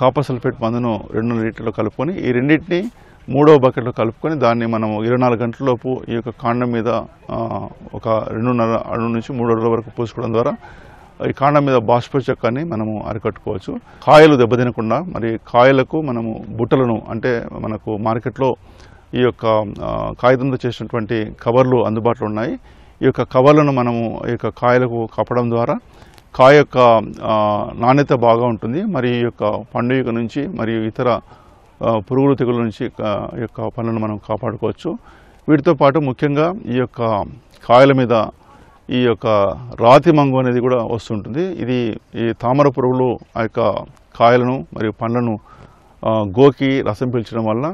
కాపర్ సల్ఫేట్ మందును రెండు లీటర్లు కలుపుకొని ఈ రెండింటిని మూడో బకెట్లో కలుపుకొని దాన్ని మనం ఇరవై నాలుగు గంటలలోపు ఈ యొక్క కాండం మీద ఒక రెండున్నర అడుగు నుంచి మూడు అడుగుల వరకు పోసుకోవడం ద్వారా ఈ కాండం మీద బాష్ప చెక్కని మనము అరికట్టుకోవచ్చు కాయలు దెబ్బతినకుండా మరి కాయలకు మనము బుట్టలను అంటే మనకు మార్కెట్లో ఈ యొక్క కాగితంతో చేసినటువంటి కవర్లు అందుబాటులో ఉన్నాయి ఈ యొక్క కవర్లను మనము ఈ యొక్క కాయలకు కప్పడం ద్వారా కాయ యొక్క నాణ్యత బాగా ఉంటుంది మరి ఈ యొక్క పండుగ నుంచి మరియు ఇతర పురుగులు తెగుల నుంచి యొక్క పనులను మనం కాపాడుకోవచ్చు వీటితో పాటు ముఖ్యంగా ఈ యొక్క కాయల మీద ఈ యొక్క రాతి మంగు అనేది కూడా వస్తుంటుంది ఇది ఈ తామర పురుగులు ఆ యొక్క కాయలను మరియు పండ్లను గోకి రసం పీల్చడం వల్ల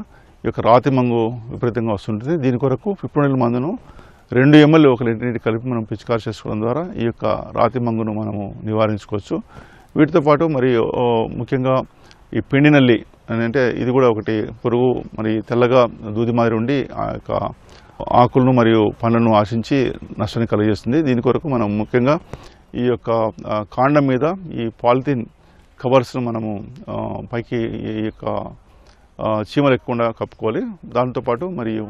ఈ యొక్క రాతి మంగు విపరీతంగా వస్తుంటుంది దీని కొరకు ఫిప్రోనిల్ మందును రెండు ఎమ్మెల్యే ఒక లీటర్ నీటి కలిపి మనం పిచికారు చేసుకోవడం ద్వారా ఈ యొక్క రాతి మంగును మనము నివారించుకోవచ్చు వీటితో పాటు మరి ముఖ్యంగా ఈ పిండినల్లి అని అంటే ఇది కూడా ఒకటి పురుగు మరి తెల్లగా దూది మాదిరి ఉండి ఆ యొక్క ఆకులను మరియు పండ్లను ఆశించి నష్టాన్ని కలిగజేస్తుంది దీని కొరకు మనం ముఖ్యంగా ఈ యొక్క కాండం మీద ఈ పాలిథిన్ కవర్స్ను మనము పైకి ఈ యొక్క చీమలు ఎక్కువగా కప్పుకోవాలి దాంతోపాటు మరియు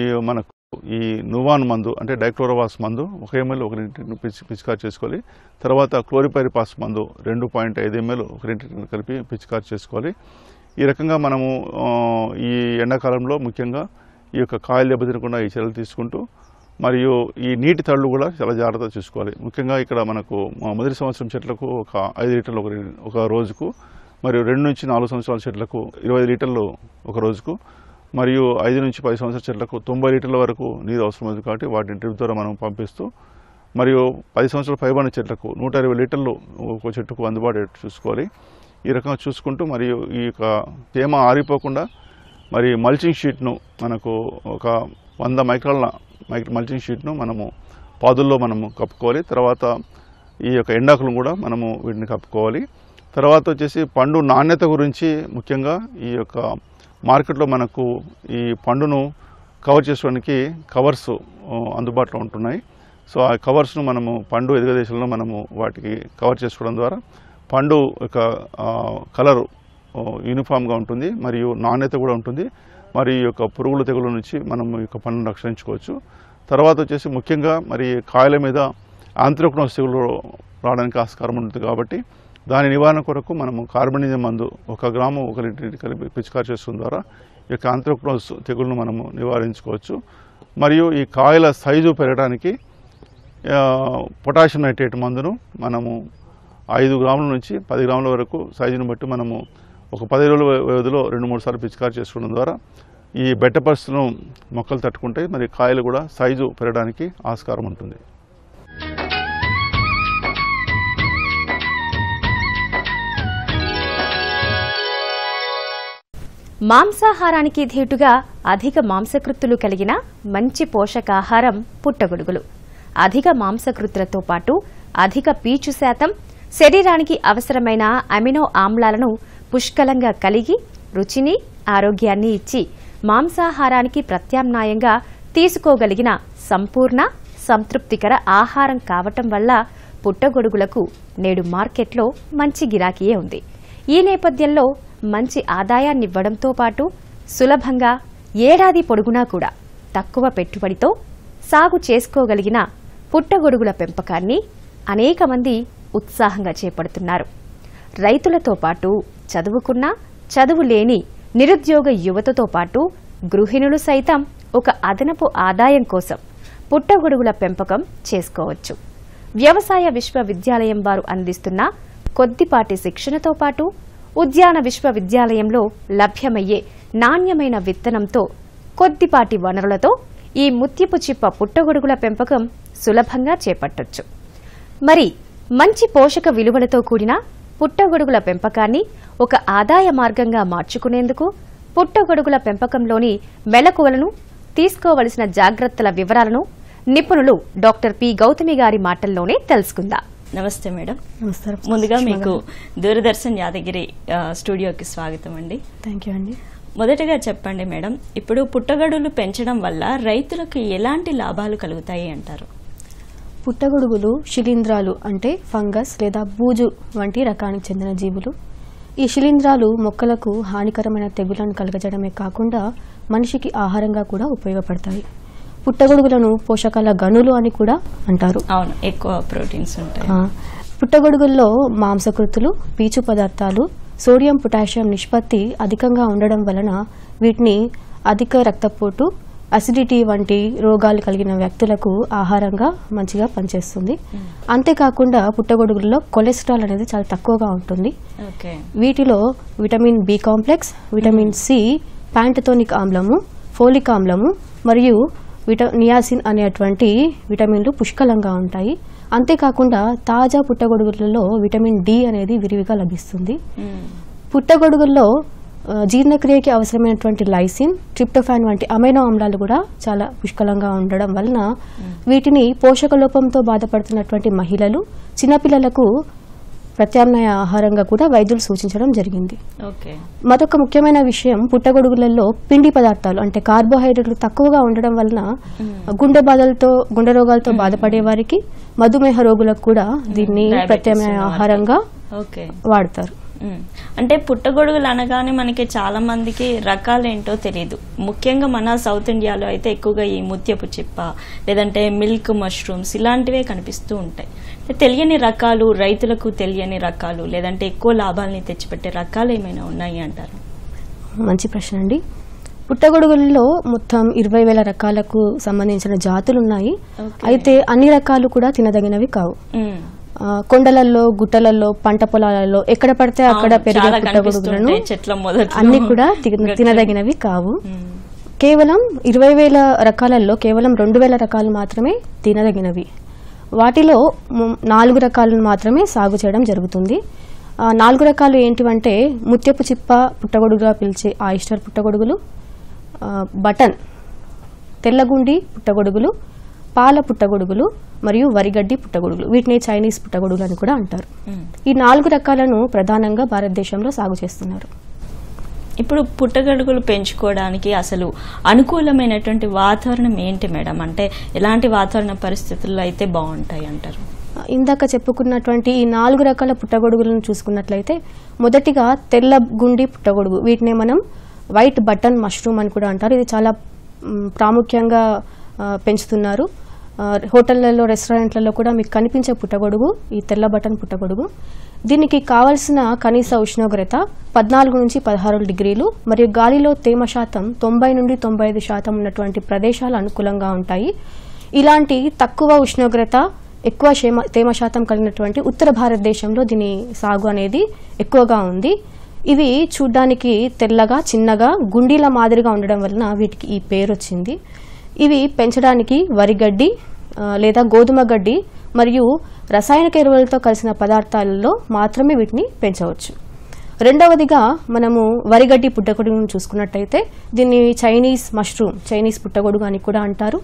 ఈ మనకు ఈ నువాన్ మందు అంటే డైక్లోరోవాస్ మందు ఒక ఎంఎల్ ఒక రెండింటిని పిచ్చి పిచికారు చేసుకోవాలి తర్వాత క్లోరిపైరిపాస్ మందు రెండు పాయింట్ ఐదు ఎంఎల్ ఒక రెండింటిని కలిపి పిచికారు చేసుకోవాలి ఈ రకంగా మనము ఈ ఎండాకాలంలో ముఖ్యంగా ఈ యొక్క కాయలు దెబ్బతినకుండా ఈ చర్యలు తీసుకుంటూ మరియు ఈ నీటి తళ్ళు కూడా చాలా జాగ్రత్తగా చూసుకోవాలి ముఖ్యంగా ఇక్కడ మనకు మొదటి సంవత్సరం చెట్లకు ఒక ఐదు లీటర్లు ఒక ఒక రోజుకు మరియు రెండు నుంచి నాలుగు సంవత్సరాల చెట్లకు ఇరవై లీటర్లు ఒక రోజుకు మరియు ఐదు నుంచి పది సంవత్సరాల చెట్లకు తొంభై లీటర్ల వరకు నీరు అవసరం అవుతుంది కాబట్టి వాటిని డ్రిప్ ద్వారా మనం పంపిస్తూ మరియు పది సంవత్సరాల పైబడిన చెట్లకు నూట ఇరవై లీటర్లు ఒక చెట్టుకు అందుబాటు చూసుకోవాలి ఈ రకంగా చూసుకుంటూ మరియు ఈ యొక్క తేమ ఆరిపోకుండా మరి మల్చింగ్ షీట్ను మనకు ఒక వంద మైక్రాల మైక్రో మల్చింగ్ షీట్ను మనము పాదుల్లో మనము కప్పుకోవాలి తర్వాత ఈ యొక్క ఎండాకులను కూడా మనము వీటిని కప్పుకోవాలి తర్వాత వచ్చేసి పండు నాణ్యత గురించి ముఖ్యంగా ఈ యొక్క మార్కెట్లో మనకు ఈ పండును కవర్ చేసుకోవడానికి కవర్స్ అందుబాటులో ఉంటున్నాయి సో ఆ కవర్స్ను మనము పండు ఎదుగ దేశంలో మనము వాటికి కవర్ చేసుకోవడం ద్వారా పండు యొక్క కలరు యూనిఫామ్గా ఉంటుంది మరియు నాణ్యత కూడా ఉంటుంది మరి ఈ యొక్క పురుగుల తెగుల నుంచి మనం ఈ యొక్క పనులను రక్షించుకోవచ్చు తర్వాత వచ్చేసి ముఖ్యంగా మరి కాయల మీద ఆంత్రక్నోస్ తెగులు రావడానికి ఆస్కారం ఉంటుంది కాబట్టి దాని నివారణ కొరకు మనము కార్బనిజం మందు ఒక గ్రాము ఒక లీటర్ కలిపి పిచికారి చేసుకోవడం ద్వారా ఈ యొక్క ఆంత్రక్నోస్ తెగులను మనము నివారించుకోవచ్చు మరియు ఈ కాయల సైజు పెరగడానికి పొటాషియం నైట్రేట్ మందును మనము ఐదు గ్రాముల నుంచి పది గ్రాముల వరకు సైజును బట్టి మనము ఒక పది రోజుల వ్యవధిలో రెండు మూడు సార్లు పిచికారి చేసుకోవడం ద్వారా ఈ బెట్ట పరిస్థితులను మొక్కలు తట్టుకుంటాయి మరి కాయలు కూడా సైజు పెరగడానికి ఆస్కారం ఉంటుంది మాంసాహారానికి ధీటుగా అధిక మాంసకృత్తులు కలిగిన మంచి పోషకాహారం పుట్టగొడుగులు అధిక మాంసకృత్తులతో పాటు అధిక పీచు శాతం శరీరానికి అవసరమైన అమినో ఆమ్లాలను పుష్కలంగా కలిగి రుచిని ఆరోగ్యాన్ని ఇచ్చి మాంసాహారానికి ప్రత్యామ్నాయంగా తీసుకోగలిగిన సంపూర్ణ సంతృప్తికర ఆహారం కావటం వల్ల పుట్టగొడుగులకు నేడు మార్కెట్లో మంచి గిరాకీయే ఉంది ఈ నేపథ్యంలో మంచి ఆదాయాన్నివ్వడంతో పాటు సులభంగా ఏడాది పొడుగునా కూడా తక్కువ పెట్టుబడితో సాగు చేసుకోగలిగిన పుట్టగొడుగుల పెంపకాన్ని అనేక మంది ఉత్సాహంగా చేపడుతున్నారు రైతులతో పాటు చదువుకున్న చదువు లేని నిరుద్యోగ యువతతో పాటు గృహిణులు సైతం ఒక అదనపు ఆదాయం కోసం పుట్టగొడుగుల పెంపకం చేసుకోవచ్చు వ్యవసాయ విశ్వవిద్యాలయం వారు అందిస్తున్న కొద్దిపాటి శిక్షణతో పాటు ఉద్యాన విశ్వవిద్యాలయంలో లభ్యమయ్యే నాణ్యమైన విత్తనంతో కొద్దిపాటి వనరులతో ఈ ముత్యపు చిప్ప పుట్టగొడుగుల పెంపకం సులభంగా చేపట్టొచ్చు మరి మంచి పోషక విలువలతో కూడిన పుట్టగొడుగుల పెంపకాన్ని ఒక ఆదాయ మార్గంగా మార్చుకునేందుకు పుట్టగొడుగుల పెంపకంలోని మెలకువలను తీసుకోవలసిన జాగ్రత్తల వివరాలను నిపుణులు డాక్టర్ పి గౌతమి గారి మాటల్లోనే తెలుసుకుందాం నమస్తే మేడం నమస్కారం ముందుగా మీకు దూరదర్శన్ యాదగిరి స్టూడియోకి స్వాగతం అండి థ్యాంక్ యూ అండి మొదటగా చెప్పండి మేడం ఇప్పుడు పుట్టగడులు పెంచడం వల్ల రైతులకు ఎలాంటి లాభాలు కలుగుతాయి అంటారు పుట్టగొడుగులు శిలీంధ్రాలు అంటే ఫంగస్ లేదా బూజు వంటి రకానికి చెందిన జీవులు ఈ శిలీంధ్రాలు మొక్కలకు హానికరమైన తెగులను కలగజడమే కాకుండా మనిషికి ఆహారంగా కూడా ఉపయోగపడతాయి పుట్టగొడుగులను పోషకాల గనులు అని కూడా అంటారు అవును ఎక్కువ ప్రోటీన్స్ ఉంటాయి పుట్టగొడుగుల్లో మాంసకృతులు పీచు పదార్థాలు సోడియం పొటాషియం నిష్పత్తి అధికంగా ఉండడం వలన వీటిని అధిక రక్తపోటు అసిడిటీ వంటి రోగాలు కలిగిన వ్యక్తులకు ఆహారంగా మంచిగా పనిచేస్తుంది hmm. అంతేకాకుండా పుట్టగొడుగుల్లో కొలెస్ట్రాల్ అనేది చాలా తక్కువగా ఉంటుంది వీటిలో vitamin B complex vitamin hmm. C pantothenic ఆమ్లము ఫోలిక్ ఆమ్లము మరియు విట నియాసిన్ అనేటువంటి విటమిన్లు పుష్కలంగా ఉంటాయి అంతేకాకుండా తాజా పుట్టగొడుగులలో విటమిన్ డి అనేది విరివిగా లభిస్తుంది hmm. పుట్టగొడుగుల్లో జీర్ణక్రియకి అవసరమైనటువంటి లైసిన్ ట్రిప్టోఫాన్ వంటి అమైనో ఆమ్లాలు కూడా చాలా పుష్కలంగా ఉండడం వలన వీటిని పోషక లోపంతో బాధపడుతున్నటువంటి మహిళలు చిన్నపిల్లలకు ప్రత్యామ్నాయ ఆహారంగా కూడా వైద్యులు సూచించడం జరిగింది మరొక ముఖ్యమైన విషయం పుట్టగొడుగులలో పిండి పదార్థాలు అంటే కార్బోహైడ్రేట్లు తక్కువగా ఉండడం వలన గుండె బాధలతో గుండె రోగాలతో బాధపడే వారికి మధుమేహ రోగులకు కూడా దీన్ని ప్రత్యామ్నాయ ఆహారంగా వాడతారు అంటే పుట్టగొడుగులు అనగానే మనకి చాలా మందికి రకాలేంటో తెలియదు ముఖ్యంగా మన సౌత్ ఇండియాలో అయితే ఎక్కువగా ఈ ముత్యపు చిప్ప లేదంటే మిల్క్ మష్రూమ్స్ ఇలాంటివే కనిపిస్తూ ఉంటాయి తెలియని రకాలు రైతులకు తెలియని రకాలు లేదంటే ఎక్కువ లాభాలని తెచ్చిపెట్టే రకాలు ఏమైనా ఉన్నాయి అంటారు మంచి ప్రశ్న అండి పుట్టగొడుగుల్లో మొత్తం ఇరవై వేల రకాలకు సంబంధించిన జాతులు ఉన్నాయి అయితే అన్ని రకాలు కూడా తినదగినవి కావు కొండలలో గుట్టలలో పంట పొలాలలో ఎక్కడ పడితే అక్కడ పెరిగే పుట్టగొడుగులను అన్ని కూడా తినదగినవి కావు కేవలం ఇరవై వేల రకాలలో కేవలం రెండు వేల రకాలు మాత్రమే తినదగినవి వాటిలో నాలుగు రకాలను మాత్రమే సాగు చేయడం జరుగుతుంది నాలుగు రకాలు ఏంటివంటే ముత్యపు చిప్ప పుట్టగొడుగుగా పిలిచే ఆయిస్టర్ పుట్టగొడుగులు బటన్ తెల్లగుండి పుట్టగొడుగులు పాల పుట్టగొడుగులు మరియు వరిగడ్డి పుట్టగొడుగులు వీటిని చైనీస్ పుట్టగొడుగులు అని కూడా అంటారు ఈ నాలుగు రకాలను ప్రధానంగా భారతదేశంలో సాగు చేస్తున్నారు ఇప్పుడు పుట్టగడుగులు పెంచుకోవడానికి అసలు అనుకూలమైనటువంటి వాతావరణం ఏంటి మేడం అంటే ఎలాంటి వాతావరణ పరిస్థితుల్లో అయితే బాగుంటాయి అంటారు ఇందాక చెప్పుకున్నటువంటి ఈ నాలుగు రకాల పుట్టగొడుగులను చూసుకున్నట్లయితే మొదటిగా తెల్ల గుండి పుట్టగొడుగు వీటినే మనం వైట్ బటన్ మష్రూమ్ అని కూడా అంటారు ఇది చాలా ప్రాముఖ్యంగా పెంచుతున్నారు హోటళ్లలో రెస్టారెంట్లలో కూడా మీకు కనిపించే పుట్టగొడుగు ఈ తెల్ల బటన్ పుట్టగొడుగు దీనికి కావలసిన కనీస ఉష్ణోగ్రత పద్నాలుగు నుంచి పదహారు డిగ్రీలు మరియు గాలిలో తేమ శాతం తొంభై నుండి తొంభై ఐదు శాతం ఉన్నటువంటి ప్రదేశాలు అనుకూలంగా ఉంటాయి ఇలాంటి తక్కువ ఉష్ణోగ్రత ఎక్కువ తేమ శాతం కలిగినటువంటి ఉత్తర భారతదేశంలో దీని సాగు అనేది ఎక్కువగా ఉంది ఇవి చూడ్డానికి తెల్లగా చిన్నగా గుండీల మాదిరిగా ఉండడం వలన వీటికి ఈ పేరు వచ్చింది ఇవి పెంచడానికి వరి గడ్డి లేదా గోధుమ గడ్డి మరియు రసాయనక ఎరువులతో కలిసిన పదార్థాలలో మాత్రమే వీటిని పెంచవచ్చు రెండవదిగా మనము వరిగడ్డి పుట్టగొడుగును చూసుకున్నట్టయితే దీన్ని చైనీస్ మష్రూమ్ చైనీస్ పుట్టగొడుగు అని కూడా అంటారు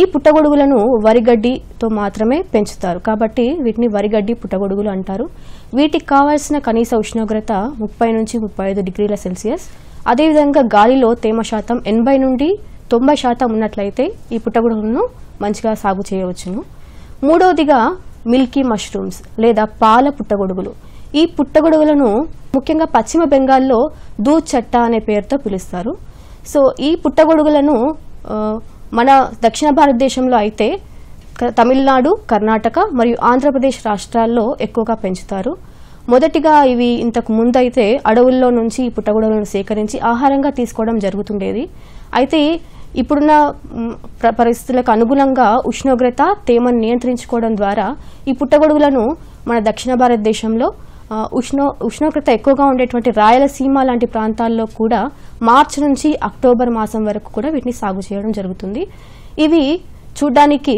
ఈ పుట్టగొడుగులను వరిగడ్డితో మాత్రమే పెంచుతారు కాబట్టి వీటిని వరిగడ్డి పుట్టగొడుగులు అంటారు వీటికి కావాల్సిన కనీస ఉష్ణోగ్రత ముప్పై నుంచి ముప్పై డిగ్రీల సెల్సియస్ అదేవిధంగా గాలిలో తేమ శాతం ఎనభై నుండి తొంభై శాతం ఉన్నట్లయితే ఈ పుట్టగొడుగులను మంచిగా సాగు చేయవచ్చును మూడవదిగా మిల్కీ మష్రూమ్స్ లేదా పాల పుట్టగొడుగులు ఈ పుట్టగొడుగులను ముఖ్యంగా పశ్చిమ బెంగాల్లో దూచట్ట అనే పేరుతో పిలుస్తారు సో ఈ పుట్టగొడుగులను మన దక్షిణ భారతదేశంలో అయితే తమిళనాడు కర్ణాటక మరియు ఆంధ్రప్రదేశ్ రాష్ట్రాల్లో ఎక్కువగా పెంచుతారు మొదటిగా ఇవి ఇంతకు ముందైతే అడవుల్లో నుంచి పుట్టగొడవలను సేకరించి ఆహారంగా తీసుకోవడం జరుగుతుండేది అయితే ఇప్పుడున్న పరిస్థితులకు అనుగుణంగా ఉష్ణోగ్రత తేమను నియంత్రించుకోవడం ద్వారా ఈ పుట్టగొడుగులను మన దక్షిణ భారతదేశంలో ఉష్ణో ఉష్ణోగ్రత ఎక్కువగా ఉండేటువంటి రాయలసీమ లాంటి ప్రాంతాల్లో కూడా మార్చి నుంచి అక్టోబర్ మాసం వరకు కూడా వీటిని సాగు చేయడం జరుగుతుంది ఇవి చూడ్డానికి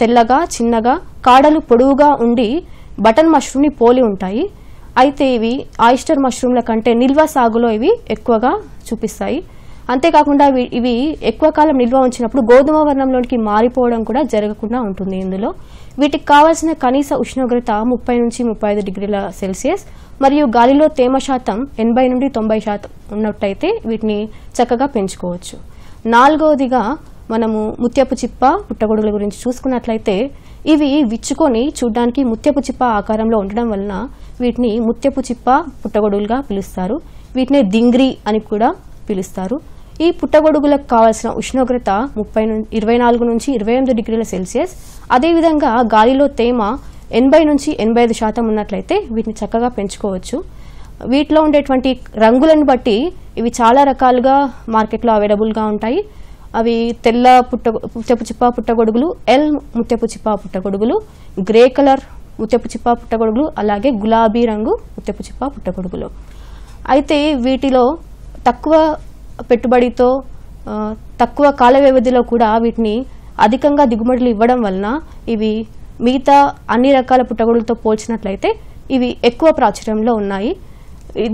తెల్లగా చిన్నగా కాడలు పొడవుగా ఉండి బటన్ మష్రూమ్ని పోలి ఉంటాయి అయితే ఇవి ఆయిస్టర్ మష్రూమ్ల కంటే నిల్వ సాగులో ఇవి ఎక్కువగా చూపిస్తాయి అంతేకాకుండా ఇవి ఎక్కువ కాలం నిల్వ ఉంచినప్పుడు గోధుమ వర్ణంలోనికి మారిపోవడం కూడా జరగకుండా ఉంటుంది ఇందులో వీటికి కావాల్సిన కనీస ఉష్ణోగ్రత ముప్పై నుంచి ముప్పై ఐదు డిగ్రీల సెల్సియస్ మరియు గాలిలో తేమ శాతం ఎనభై నుండి తొంభై శాతం ఉన్నట్టయితే వీటిని చక్కగా పెంచుకోవచ్చు నాలుగవదిగా మనము ముత్యపు చిప్ప పుట్టగొడుగుల గురించి చూసుకున్నట్లయితే ఇవి విచ్చుకొని చూడ్డానికి ముత్యపు చిప్ప ఆకారంలో ఉండడం వలన వీటిని ముత్యపు చిప్ప పుట్టగొడుగులుగా పిలుస్తారు వీటిని దింగ్రి అని కూడా పిలుస్తారు ఈ పుట్టగొడుగులకు కావలసిన ఉష్ణోగ్రత ముప్పై ఇరవై నాలుగు నుంచి ఇరవై ఎనిమిది డిగ్రీల సెల్సియస్ అదేవిధంగా గాలిలో తేమ ఎనభై నుంచి ఎనభై ఐదు శాతం ఉన్నట్లయితే వీటిని చక్కగా పెంచుకోవచ్చు వీటిలో ఉండేటువంటి రంగులను బట్టి ఇవి చాలా రకాలుగా మార్కెట్లో అవైలబుల్గా ఉంటాయి అవి తెల్ల పుట్ట ముత్యపు చిప్ప పుట్టగొడుగులు ఎల్ ముత్యపు చిప్ప పుట్టగొడుగులు గ్రే కలర్ ముత్యపు చిప్ప పుట్టగొడుగులు అలాగే గులాబీ రంగు ముత్యపు చిప్ప పుట్టగొడుగులు అయితే వీటిలో తక్కువ పెట్టుబడితో తక్కువ కాల వ్యవధిలో కూడా వీటిని అధికంగా దిగుమడులు ఇవ్వడం వలన ఇవి మిగతా అన్ని రకాల పుట్టగొడులతో పోల్చినట్లయితే ఇవి ఎక్కువ ప్రాచుర్యంలో ఉన్నాయి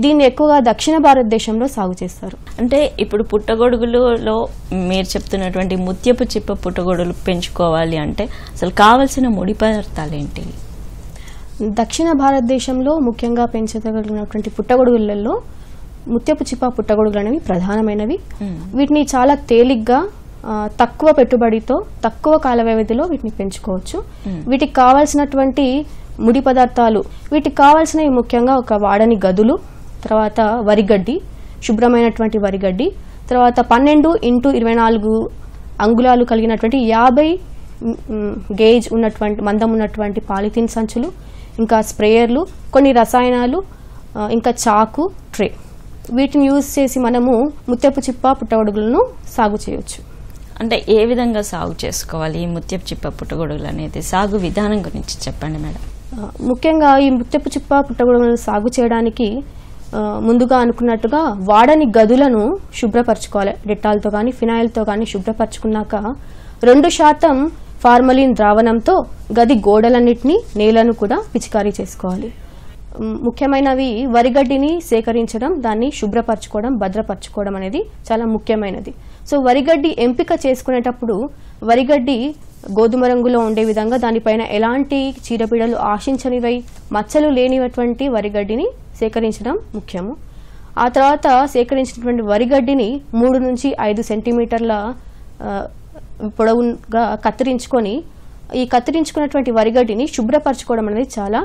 దీన్ని ఎక్కువగా దక్షిణ భారతదేశంలో సాగు చేస్తారు అంటే ఇప్పుడు పుట్టగొడుగులలో మీరు చెప్తున్నటువంటి ముత్యపు చిప్ప పుట్టగొడుగులు పెంచుకోవాలి అంటే అసలు కావలసిన ముడి పదార్థాలు ఏంటి దక్షిణ భారతదేశంలో ముఖ్యంగా పెంచగలిగినటువంటి పుట్టగొడుగులలో ముత్యపు చిప్ప పుట్టగొడుగులు అనేవి ప్రధానమైనవి వీటిని చాలా తేలిగ్గా తక్కువ పెట్టుబడితో తక్కువ కాల వ్యవధిలో వీటిని పెంచుకోవచ్చు వీటికి కావాల్సినటువంటి ముడి పదార్థాలు వీటికి కావాల్సినవి ముఖ్యంగా ఒక వాడని గదులు తర్వాత వరిగడ్డి శుభ్రమైనటువంటి వరిగడ్డి తర్వాత పన్నెండు ఇంటూ ఇరవై నాలుగు అంగుళాలు కలిగినటువంటి యాభై గేజ్ ఉన్నటువంటి మందం ఉన్నటువంటి పాలిథిన్ సంచులు ఇంకా స్ప్రేయర్లు కొన్ని రసాయనాలు ఇంకా చాకు ట్రే వీటిని యూజ్ చేసి మనము ముత్యపు చిప్ప పుట్టగొడుగులను సాగు చేయవచ్చు అంటే ఏ విధంగా సాగు చేసుకోవాలి ఈ ముత్యపు చిప్ప పుట్టగొడుగులు అనేది సాగు విధానం గురించి చెప్పండి మేడం ముఖ్యంగా ఈ ముత్యపు చిప్ప పుట్టగొడుగులను సాగు చేయడానికి ముందుగా అనుకున్నట్టుగా వాడని గదులను శుభ్రపరచుకోవాలి డెట్టాల్తో కానీ ఫినాయిల్తో కానీ శుభ్రపరచుకున్నాక రెండు శాతం ఫార్మలిన్ ద్రావణంతో గది గోడలన్నింటినీ నేలను కూడా పిచికారీ చేసుకోవాలి ముఖ్యమైనవి వరిగడ్డిని సేకరించడం దాన్ని శుభ్రపరచుకోవడం భద్రపరచుకోవడం అనేది చాలా ముఖ్యమైనది సో వరిగడ్డి ఎంపిక చేసుకునేటప్పుడు వరిగడ్డి గోధుమ రంగులో ఉండే విధంగా దానిపైన ఎలాంటి చీడపీడలు ఆశించనివై మచ్చలు లేనివటువంటి వరిగడ్డిని సేకరించడం ముఖ్యము ఆ తర్వాత సేకరించినటువంటి వరిగడ్డిని మూడు నుంచి ఐదు సెంటీమీటర్ల పొడవుగా కత్తిరించుకొని ఈ కత్తిరించుకున్నటువంటి వరిగడ్డిని శుభ్రపరచుకోవడం అనేది చాలా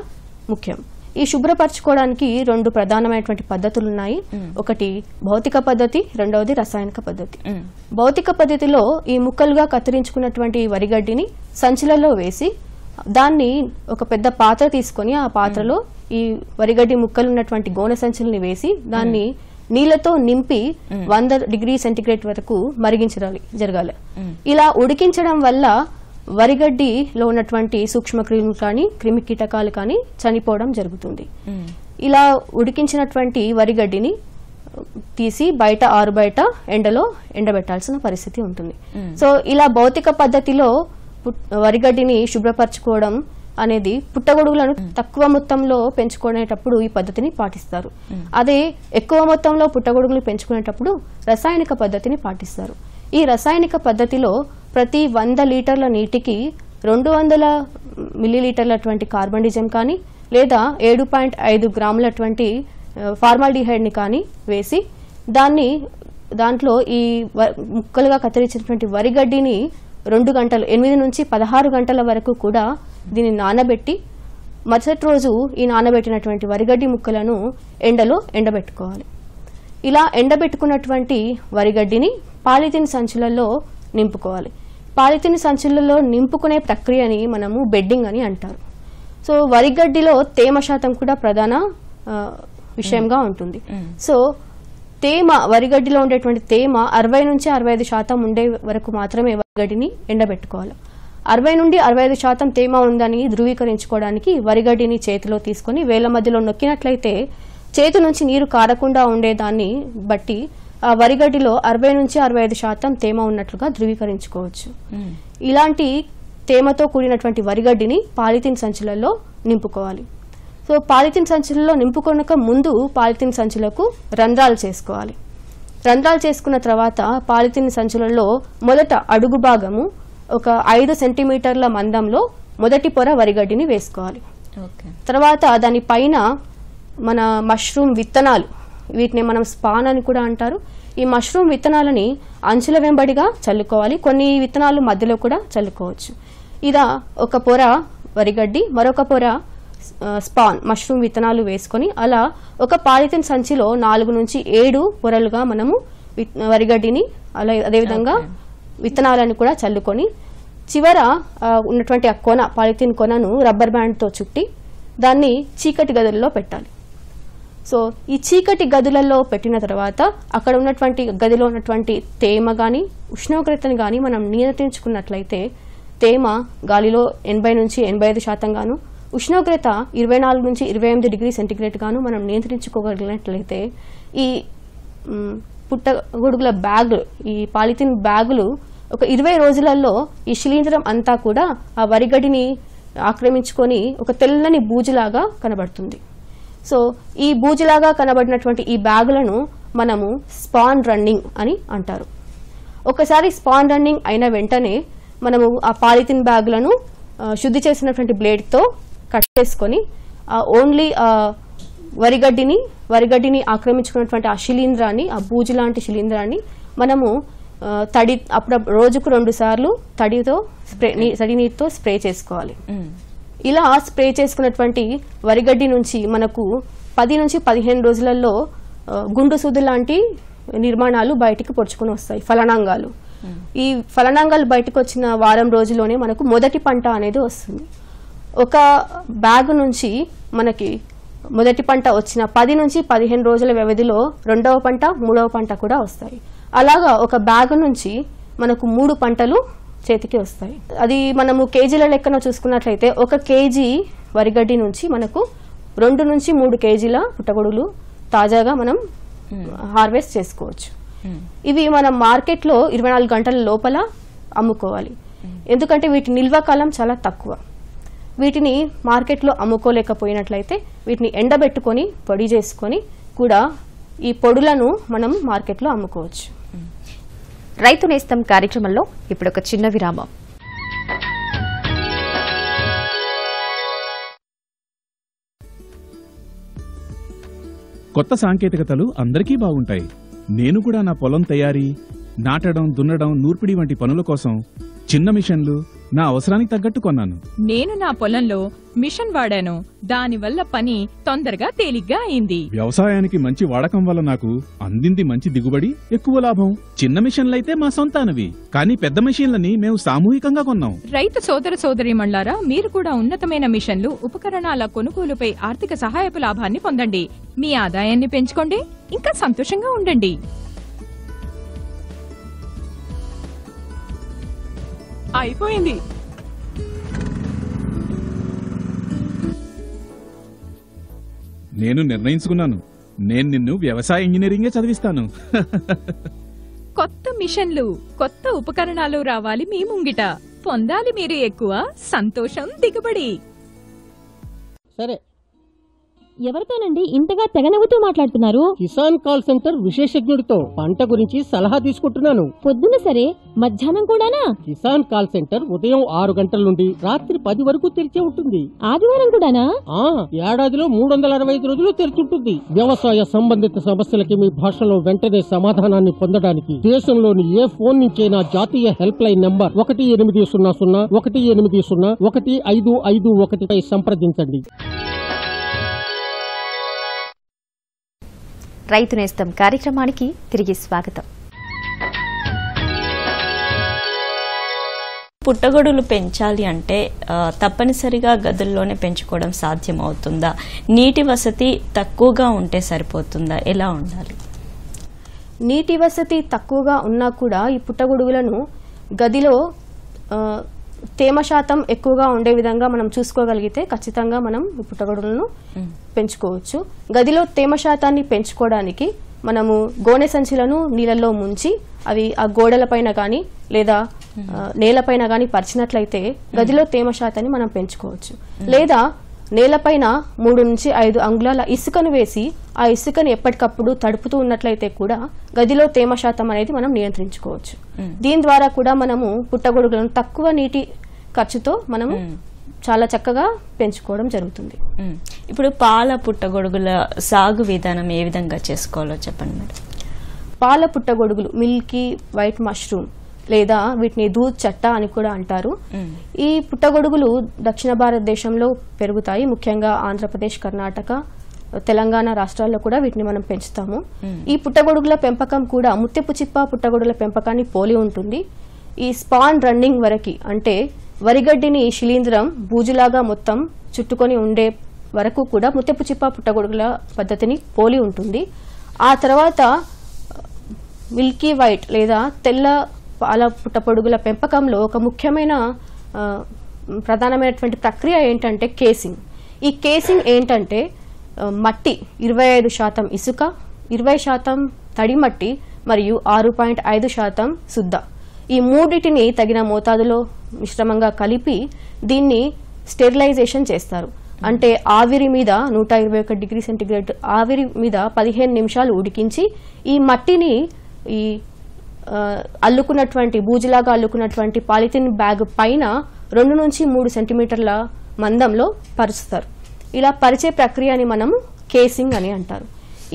ముఖ్యం ఈ శుభ్రపరచుకోవడానికి రెండు ప్రధానమైనటువంటి పద్ధతులు ఉన్నాయి ఒకటి భౌతిక పద్ధతి రెండవది రసాయనిక పద్ధతి భౌతిక పద్ధతిలో ఈ ముక్కలుగా కత్తిరించుకున్నటువంటి వరిగడ్డిని సంచులలో వేసి దాన్ని ఒక పెద్ద పాత్ర తీసుకొని ఆ పాత్రలో ఈ వరిగడ్డి ముక్కలు ఉన్నటువంటి గోనె సంచుల్ని వేసి దాన్ని నీళ్లతో నింపి వంద డిగ్రీ సెంటిగ్రేడ్ వరకు మరిగించాలి జరగాలి ఇలా ఉడికించడం వల్ల వరిగడ్డిలో ఉన్నటువంటి సూక్ష్మ క్రిములు కానీ క్రిమి కీటకాలు కానీ చనిపోవడం జరుగుతుంది ఇలా ఉడికించినటువంటి వరిగడ్డిని తీసి బయట ఆరు బయట ఎండలో ఎండబెట్టాల్సిన పరిస్థితి ఉంటుంది సో ఇలా భౌతిక పద్ధతిలో వరిగడ్డిని శుభ్రపరచుకోవడం అనేది పుట్టగొడుగులను తక్కువ మొత్తంలో పెంచుకునేటప్పుడు ఈ పద్ధతిని పాటిస్తారు అదే ఎక్కువ మొత్తంలో పుట్టగొడుగులు పెంచుకునేటప్పుడు రసాయనిక పద్ధతిని పాటిస్తారు ఈ రసాయనిక పద్ధతిలో ప్రతి వంద లీటర్ల నీటికి రెండు వందల మిల్లీలీటర్లటువంటి కార్బన్డిజం కానీ లేదా ఏడు పాయింట్ ఐదు గ్రాములటువంటి ఫార్మాల్డిహైడ్ని కానీ వేసి దాన్ని దాంట్లో ఈ ముక్కలుగా కత్తిరించినటువంటి వరిగడ్డిని రెండు గంటలు ఎనిమిది నుంచి పదహారు గంటల వరకు కూడా దీన్ని నానబెట్టి మరుసటి రోజు ఈ నానబెట్టినటువంటి వరిగడ్డి ముక్కలను ఎండలో ఎండబెట్టుకోవాలి ఇలా ఎండబెట్టుకున్నటువంటి వరిగడ్డిని పాలిథిన్ సంచులలో నింపుకోవాలి పాలిథిన్ సంచులలో నింపుకునే ప్రక్రియని మనము బెడ్డింగ్ అని అంటారు సో వరిగడ్డిలో తేమ శాతం కూడా ప్రధాన విషయంగా ఉంటుంది సో తేమ వరిగడ్డిలో ఉండేటువంటి తేమ అరవై నుంచి అరవై ఐదు శాతం ఉండే వరకు మాత్రమే వరిగడ్డిని ఎండబెట్టుకోవాలి అరవై నుండి అరవై ఐదు శాతం తేమ ఉందని ధృవీకరించుకోవడానికి వరిగడ్డిని చేతిలో తీసుకుని వేల మధ్యలో నొక్కినట్లయితే చేతి నుంచి నీరు కారకుండా ఉండేదాన్ని బట్టి వరిగడ్డిలో అరవై నుంచి అరవై ఐదు శాతం తేమ ఉన్నట్లుగా ధృవీకరించుకోవచ్చు ఇలాంటి తేమతో కూడినటువంటి వరిగడ్డిని పాలిథిన్ సంచులలో నింపుకోవాలి సో పాలిథిన్ సంచులలో నింపుకొనక ముందు పాలిథిన్ సంచులకు రంధ్రాలు చేసుకోవాలి రంధ్రాలు చేసుకున్న తర్వాత పాలిథిన్ సంచులలో మొదట అడుగు భాగము ఒక ఐదు సెంటీమీటర్ల మందంలో మొదటి పొర వరిగడ్డిని వేసుకోవాలి తర్వాత దాని పైన మన మష్రూమ్ విత్తనాలు వీటిని మనం స్పాన్ అని కూడా అంటారు ఈ మష్రూమ్ విత్తనాలని అంచుల వెంబడిగా చల్లుకోవాలి కొన్ని విత్తనాలు మధ్యలో కూడా చల్లుకోవచ్చు ఇదా ఒక పొర వరిగడ్డి మరొక పొర స్పాన్ మష్రూమ్ విత్తనాలు వేసుకొని అలా ఒక పాలిథిన్ సంచిలో నాలుగు నుంచి ఏడు పొరలుగా మనము వరిగడ్డిని అలా అదేవిధంగా విత్తనాలను కూడా చల్లుకొని చివర ఉన్నటువంటి ఆ కొన పాలిథిన్ కొనను రబ్బర్ బ్యాండ్తో చుట్టి దాన్ని చీకటి గదుల్లో పెట్టాలి సో ఈ చీకటి గదులలో పెట్టిన తర్వాత అక్కడ ఉన్నటువంటి గదిలో ఉన్నటువంటి తేమ కానీ ఉష్ణోగ్రతను కానీ మనం నియంత్రించుకున్నట్లయితే తేమ గాలిలో ఎనభై నుంచి ఎనభై ఐదు శాతంగాను ఉష్ణోగ్రత ఇరవై నాలుగు నుంచి ఇరవై ఎనిమిది డిగ్రీ సెంటిగ్రేడ్ గాను మనం నియంత్రించుకోగలిగినట్లయితే ఈ పుట్టగొడుగుల బ్యాగులు ఈ పాలిథిన్ బ్యాగులు ఒక ఇరవై రోజులలో ఈ శిలీంధ్రం అంతా కూడా ఆ వరిగడిని ఆక్రమించుకొని ఒక తెల్లని బూజులాగా కనబడుతుంది సో ఈ బూజులాగా కనబడినటువంటి ఈ బ్యాగులను మనము స్పాన్ రన్నింగ్ అని అంటారు ఒకసారి స్పాన్ రన్నింగ్ అయిన వెంటనే మనము ఆ పాలిథిన్ బ్యాగులను శుద్ధి చేసినటువంటి బ్లేడ్తో కట్ చేసుకొని ఓన్లీ వరిగడ్డిని వరిగడ్డిని ఆక్రమించుకున్నటువంటి ఆ శిలీంధ్రాన్ని ఆ బూజు లాంటి శిలీంధ్రాన్ని మనము తడి అప్పుడు రోజుకు రెండు సార్లు తడితో స్ప్రే తడి నీటితో స్ప్రే చేసుకోవాలి ఇలా స్ప్రే చేసుకున్నటువంటి వరిగడ్డి నుంచి మనకు పది నుంచి పదిహేను రోజులలో గుండు సూది లాంటి నిర్మాణాలు బయటికి పొడుచుకుని వస్తాయి ఫలనాంగాలు ఈ ఫలనాంగాలు బయటకు వచ్చిన వారం రోజుల్లోనే మనకు మొదటి పంట అనేది వస్తుంది ఒక బ్యాగ్ నుంచి మనకి మొదటి పంట వచ్చిన పది నుంచి పదిహేను రోజుల వ్యవధిలో రెండవ పంట మూడవ పంట కూడా వస్తాయి అలాగా ఒక బ్యాగ్ నుంచి మనకు మూడు పంటలు చేతికి వస్తాయి అది మనము కేజీల లెక్కన చూసుకున్నట్లయితే ఒక కేజీ వరిగడ్డి నుంచి మనకు రెండు నుంచి మూడు కేజీల పుట్టగొడుగులు తాజాగా మనం hmm. హార్వెస్ట్ చేసుకోవచ్చు hmm. ఇవి మనం మార్కెట్లో ఇరవై నాలుగు గంటల లోపల అమ్ముకోవాలి hmm. ఎందుకంటే వీటి నిల్వ కాలం చాలా తక్కువ వీటిని మార్కెట్లో అమ్ముకోలేకపోయినట్లయితే వీటిని ఎండబెట్టుకొని పొడి చేసుకొని కూడా ఈ పొడులను మనం మార్కెట్లో అమ్ముకోవచ్చు రైతు నేస్తం కార్యక్రమంలో ఇప్పుడు ఒక చిన్న విరామం కొత్త సాంకేతికతలు అందరికీ బాగుంటాయి నేను కూడా నా పొలం తయారీ నాటడం దున్నడం నూర్పిడి వంటి పనుల కోసం చిన్న మిషన్లు నా అవసరానికి తగ్గట్టు కొన్నాను నేను నా పొలంలో మిషన్ వాడాను దానివల్ల పని తొందరగా తేలిగ్గా అయింది వ్యవసాయానికి మంచి వాడకం వల్ల నాకు అందింది మంచి దిగుబడి ఎక్కువ లాభం చిన్న మిషన్లైతే మా సొంతానవి కానీ పెద్ద మిషన్లని మేము సామూహికంగా కొన్నాం రైతు సోదర సోదరి మళ్ళారా మీరు కూడా ఉన్నతమైన మిషన్లు ఉపకరణాల కొనుగోలుపై ఆర్థిక సహాయపు లాభాన్ని పొందండి మీ ఆదాయాన్ని పెంచుకోండి ఇంకా సంతోషంగా ఉండండి అయిపోయింది నేను నిర్ణయించుకున్నాను నేను నిన్ను వ్యవసాయ ఇంజనీరింగే చదివిస్తాను కొత్త మిషన్లు కొత్త ఉపకరణాలు రావాలి మీ ముంగిట పొందాలి మీరు ఎక్కువ సంతోషం దిగుబడి సరే ఎవరితోనండి ఇంతగా తెగనవ్వుతూ మాట్లాడుతున్నారు కిసాన్ కాల్ సెంటర్ విశేషజ్ఞుడితో పంట గురించి సలహా తీసుకుంటున్నాను పొద్దున సరే మధ్యాహ్నం కూడానా కిసాన్ కాల్ సెంటర్ ఉదయం ఆరు గంటల నుండి రాత్రి పది వరకు తెరిచే ఉంటుంది ఆదివారం కూడానా ఆ ఏడాదిలో మూడు వందల అరవై ఐదు రోజులు తెరిచి ఉంటుంది వ్యవసాయ సంబంధిత సమస్యలకి మీ భాషలో వెంటనే సమాధానాన్ని పొందడానికి దేశంలోని ఏ ఫోన్ నుంచైనా జాతీయ హెల్ప్ లైన్ నెంబర్ ఒకటి ఎనిమిది సున్నా సున్నా ఒకటి ఎనిమిది సున్నా ఒకటి ఐదు ఐదు ఒకటిపై సంప్రదించండి రైతు నేస్తం కార్యక్రమానికి తిరిగి స్వాగతం పుట్టగొడులు పెంచాలి అంటే తప్పనిసరిగా గదుల్లోనే పెంచుకోవడం సాధ్యం అవుతుందా నీటి వసతి తక్కువగా ఉంటే సరిపోతుందా ఎలా ఉండాలి నీటి వసతి తక్కువగా ఉన్నా కూడా ఈ పుట్టగొడుగులను గదిలో తేమ శాతం ఎక్కువగా ఉండే విధంగా మనం చూసుకోగలిగితే ఖచ్చితంగా మనం పుట్టగొడులను పెంచుకోవచ్చు గదిలో తేమ శాతాన్ని పెంచుకోవడానికి మనము గోనె సంచులను నీళ్ళల్లో ముంచి అవి ఆ గోడలపైన కానీ లేదా నేలపైన కానీ పరిచినట్లయితే గదిలో తేమ శాతాన్ని మనం పెంచుకోవచ్చు లేదా నేలపైన మూడు నుంచి ఐదు అంగుళాల ఇసుకను వేసి ఆ ఇసుకను ఎప్పటికప్పుడు తడుపుతూ ఉన్నట్లయితే కూడా గదిలో తేమ శాతం అనేది మనం నియంత్రించుకోవచ్చు దీని ద్వారా కూడా మనము పుట్టగొడుగులను తక్కువ నీటి ఖర్చుతో మనము చాలా చక్కగా పెంచుకోవడం జరుగుతుంది ఇప్పుడు పాల పుట్టగొడుగుల సాగు విధానం ఏ విధంగా చేసుకోవాలో చెప్పండి మేడం పాల పుట్టగొడుగులు మిల్కీ వైట్ మష్రూమ్ లేదా వీటిని దూద్ చట్ట అని కూడా అంటారు ఈ పుట్టగొడుగులు దక్షిణ భారతదేశంలో పెరుగుతాయి ముఖ్యంగా ఆంధ్రప్రదేశ్ కర్ణాటక తెలంగాణ రాష్ట్రాల్లో కూడా వీటిని మనం పెంచుతాము ఈ పుట్టగొడుగుల పెంపకం కూడా ముత్యపు చిప్ప పుట్టగొడుగుల పెంపకాన్ని పోలి ఉంటుంది ఈ స్పాన్ రన్నింగ్ వరకు అంటే వరిగడ్డిని శిలీంద్రం బూజులాగా మొత్తం చుట్టుకొని ఉండే వరకు కూడా ముత్యపు చిప్ప పుట్టగొడుగుల పద్ధతిని పోలి ఉంటుంది ఆ తర్వాత మిల్కీ వైట్ లేదా తెల్ల పాల పుట్టపొడుగుల పెంపకంలో ఒక ముఖ్యమైన ప్రధానమైనటువంటి ప్రక్రియ ఏంటంటే కేసింగ్ ఈ కేసింగ్ ఏంటంటే మట్టి ఇరవై ఐదు శాతం ఇసుక ఇరవై శాతం తడి మట్టి మరియు ఆరు పాయింట్ ఐదు శాతం శుద్ధ ఈ మూడింటిని తగిన మోతాదులో మిశ్రమంగా కలిపి దీన్ని స్టెరిలైజేషన్ చేస్తారు అంటే ఆవిరి మీద నూట ఇరవై ఒక డిగ్రీ సెంటిగ్రేడ్ ఆవిరి మీద పదిహేను నిమిషాలు ఉడికించి ఈ మట్టిని ఈ అల్లుకున్నటువంటి బూజులాగా అల్లుకున్నటువంటి పాలిథిన్ బ్యాగ్ పైన రెండు నుంచి మూడు సెంటీమీటర్ల మందంలో పరుస్తారు ఇలా పరిచే ప్రక్రియని మనము కేసింగ్ అని అంటారు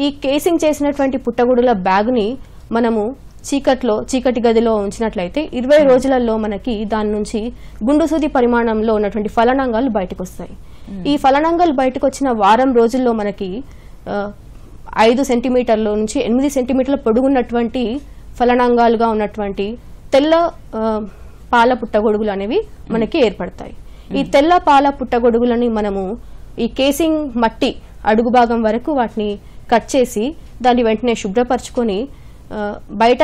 ఈ కేసింగ్ చేసినటువంటి పుట్టగొడుల బ్యాగ్ని మనము చీకట్లో చీకటి గదిలో ఉంచినట్లయితే ఇరవై రోజులలో మనకి దాని నుంచి గుండుసూది పరిమాణంలో ఉన్నటువంటి ఫలనాంగాలు బయటకు వస్తాయి ఈ ఫలనాంగాలు బయటకు వచ్చిన వారం రోజుల్లో మనకి ఐదు సెంటీమీటర్ల నుంచి ఎనిమిది సెంటీమీటర్ల పొడుగున్నటువంటి ఫలనాంగాలుగా ఉన్నటువంటి తెల్ల పాల పుట్టగొడుగులు అనేవి మనకి ఏర్పడతాయి ఈ తెల్ల పాల పుట్టగొడుగులని మనము ఈ కేసింగ్ మట్టి అడుగు భాగం వరకు వాటిని కట్ చేసి దాన్ని వెంటనే శుభ్రపరచుకొని బయట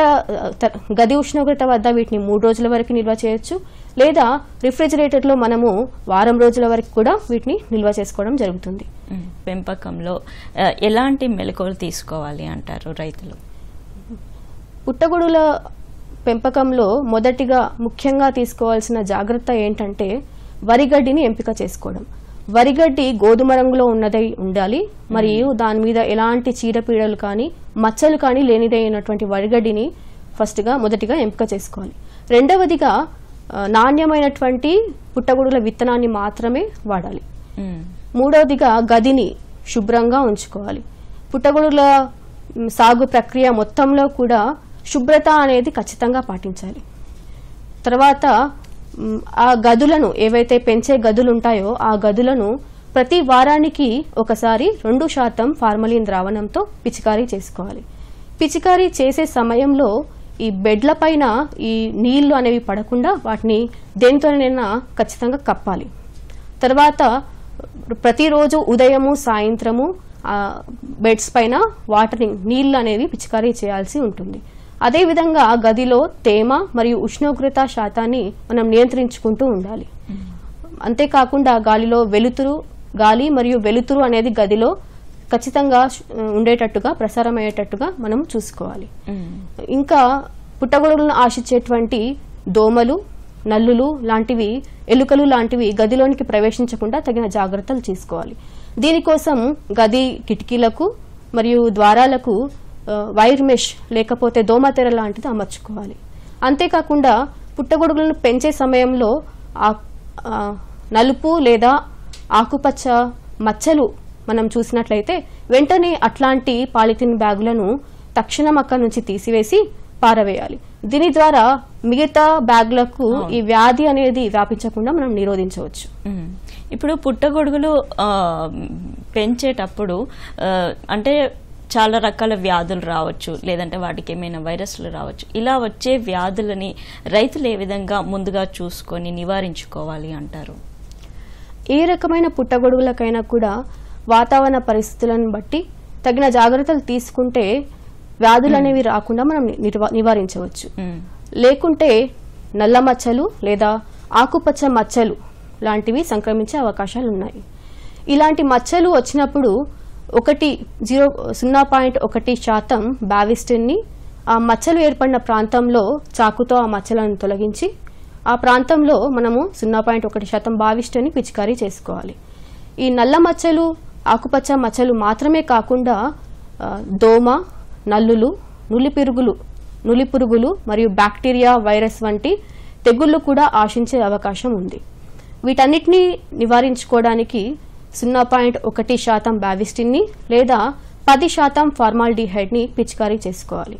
గది ఉష్ణోగ్రత వద్ద వీటిని మూడు రోజుల వరకు నిల్వ చేయొచ్చు లేదా రిఫ్రిజిరేటర్లో మనము వారం రోజుల వరకు కూడా వీటిని నిల్వ చేసుకోవడం జరుగుతుంది పెంపకంలో ఎలాంటి మెలకువలు తీసుకోవాలి అంటారు రైతులు పుట్టగొడుగుల పెంపకంలో మొదటిగా ముఖ్యంగా తీసుకోవాల్సిన జాగ్రత్త ఏంటంటే వరిగడ్డిని ఎంపిక చేసుకోవడం వరిగడ్డి గోధుమ రంగులో ఉన్నదై ఉండాలి మరియు దాని మీద ఎలాంటి చీడపీడలు కానీ మచ్చలు కానీ లేనిదై అయినటువంటి వరిగడ్డిని ఫస్ట్గా మొదటిగా ఎంపిక చేసుకోవాలి రెండవదిగా నాణ్యమైనటువంటి పుట్టగొడుగుల విత్తనాన్ని మాత్రమే వాడాలి మూడవదిగా గదిని శుభ్రంగా ఉంచుకోవాలి పుట్టగొడుగుల సాగు ప్రక్రియ మొత్తంలో కూడా శుభ్రత అనేది ఖచ్చితంగా పాటించాలి తర్వాత ఆ గదులను ఏవైతే పెంచే గదులు ఉంటాయో ఆ గదులను ప్రతి వారానికి ఒకసారి రెండు శాతం ఫార్మలిన్ ద్రావణంతో పిచికారీ చేసుకోవాలి పిచికారీ చేసే సమయంలో ఈ బెడ్ల పైన ఈ నీళ్లు అనేవి పడకుండా వాటిని దేనితోనైనా ఖచ్చితంగా కప్పాలి తర్వాత ప్రతిరోజు ఉదయము సాయంత్రము బెడ్స్ పైన వాటరింగ్ నీళ్లు అనేవి పిచికారీ చేయాల్సి ఉంటుంది అదేవిధంగా ఆ గదిలో తేమ మరియు ఉష్ణోగ్రత శాతాన్ని మనం నియంత్రించుకుంటూ ఉండాలి అంతేకాకుండా గాలిలో వెలుతురు గాలి మరియు వెలుతురు అనేది గదిలో ఖచ్చితంగా ఉండేటట్టుగా ప్రసారం అయ్యేటట్టుగా మనం చూసుకోవాలి ఇంకా పుట్టగొడుగులను ఆశించేటువంటి దోమలు నల్లులు లాంటివి ఎలుకలు లాంటివి గదిలోనికి ప్రవేశించకుండా తగిన జాగ్రత్తలు తీసుకోవాలి దీనికోసం గది కిటికీలకు మరియు ద్వారాలకు వైర్ మెష్ లేకపోతే దోమతెర లాంటిది అమర్చుకోవాలి అంతేకాకుండా పుట్టగొడుగులను పెంచే సమయంలో నలుపు లేదా ఆకుపచ్చ మచ్చలు మనం చూసినట్లయితే వెంటనే అట్లాంటి పాలిథిన్ బ్యాగులను తక్షణం అక్కడి నుంచి తీసివేసి పారవేయాలి దీని ద్వారా మిగతా బ్యాగులకు ఈ వ్యాధి అనేది వ్యాపించకుండా మనం నిరోధించవచ్చు ఇప్పుడు పుట్టగొడుగులు పెంచేటప్పుడు అంటే చాలా రకాల వ్యాధులు రావచ్చు లేదంటే వాటికి ఏమైనా వైరస్లు రావచ్చు ఇలా వచ్చే వ్యాధులని రైతులు ఏ విధంగా ముందుగా చూసుకొని నివారించుకోవాలి అంటారు ఏ రకమైన పుట్టగొడుగులకైనా కూడా వాతావరణ పరిస్థితులను బట్టి తగిన జాగ్రత్తలు తీసుకుంటే వ్యాధులు అనేవి రాకుండా మనం నివారించవచ్చు లేకుంటే నల్ల మచ్చలు లేదా ఆకుపచ్చ మచ్చలు లాంటివి సంక్రమించే అవకాశాలు ఉన్నాయి ఇలాంటి మచ్చలు వచ్చినప్పుడు ఒకటి జీరో సున్నా పాయింట్ ఒకటి శాతం బావిస్టిన్ని ఆ మచ్చలు ఏర్పడిన ప్రాంతంలో చాకుతో ఆ మచ్చలను తొలగించి ఆ ప్రాంతంలో మనము సున్నా పాయింట్ ఒకటి శాతం బావిస్టిన్ని పిచికారీ చేసుకోవాలి ఈ నల్ల మచ్చలు ఆకుపచ్చ మచ్చలు మాత్రమే కాకుండా దోమ నల్లులు నులిపిరుగులు నులిపురుగులు మరియు బ్యాక్టీరియా వైరస్ వంటి తెగుళ్లు కూడా ఆశించే అవకాశం ఉంది వీటన్నిటినీ నివారించుకోవడానికి సున్నా పాయింట్ ఒకటి శాతం బ్యావిస్టిన్ని లేదా పది శాతం ఫార్మాల్డిహైడ్ని పిచికారీ చేసుకోవాలి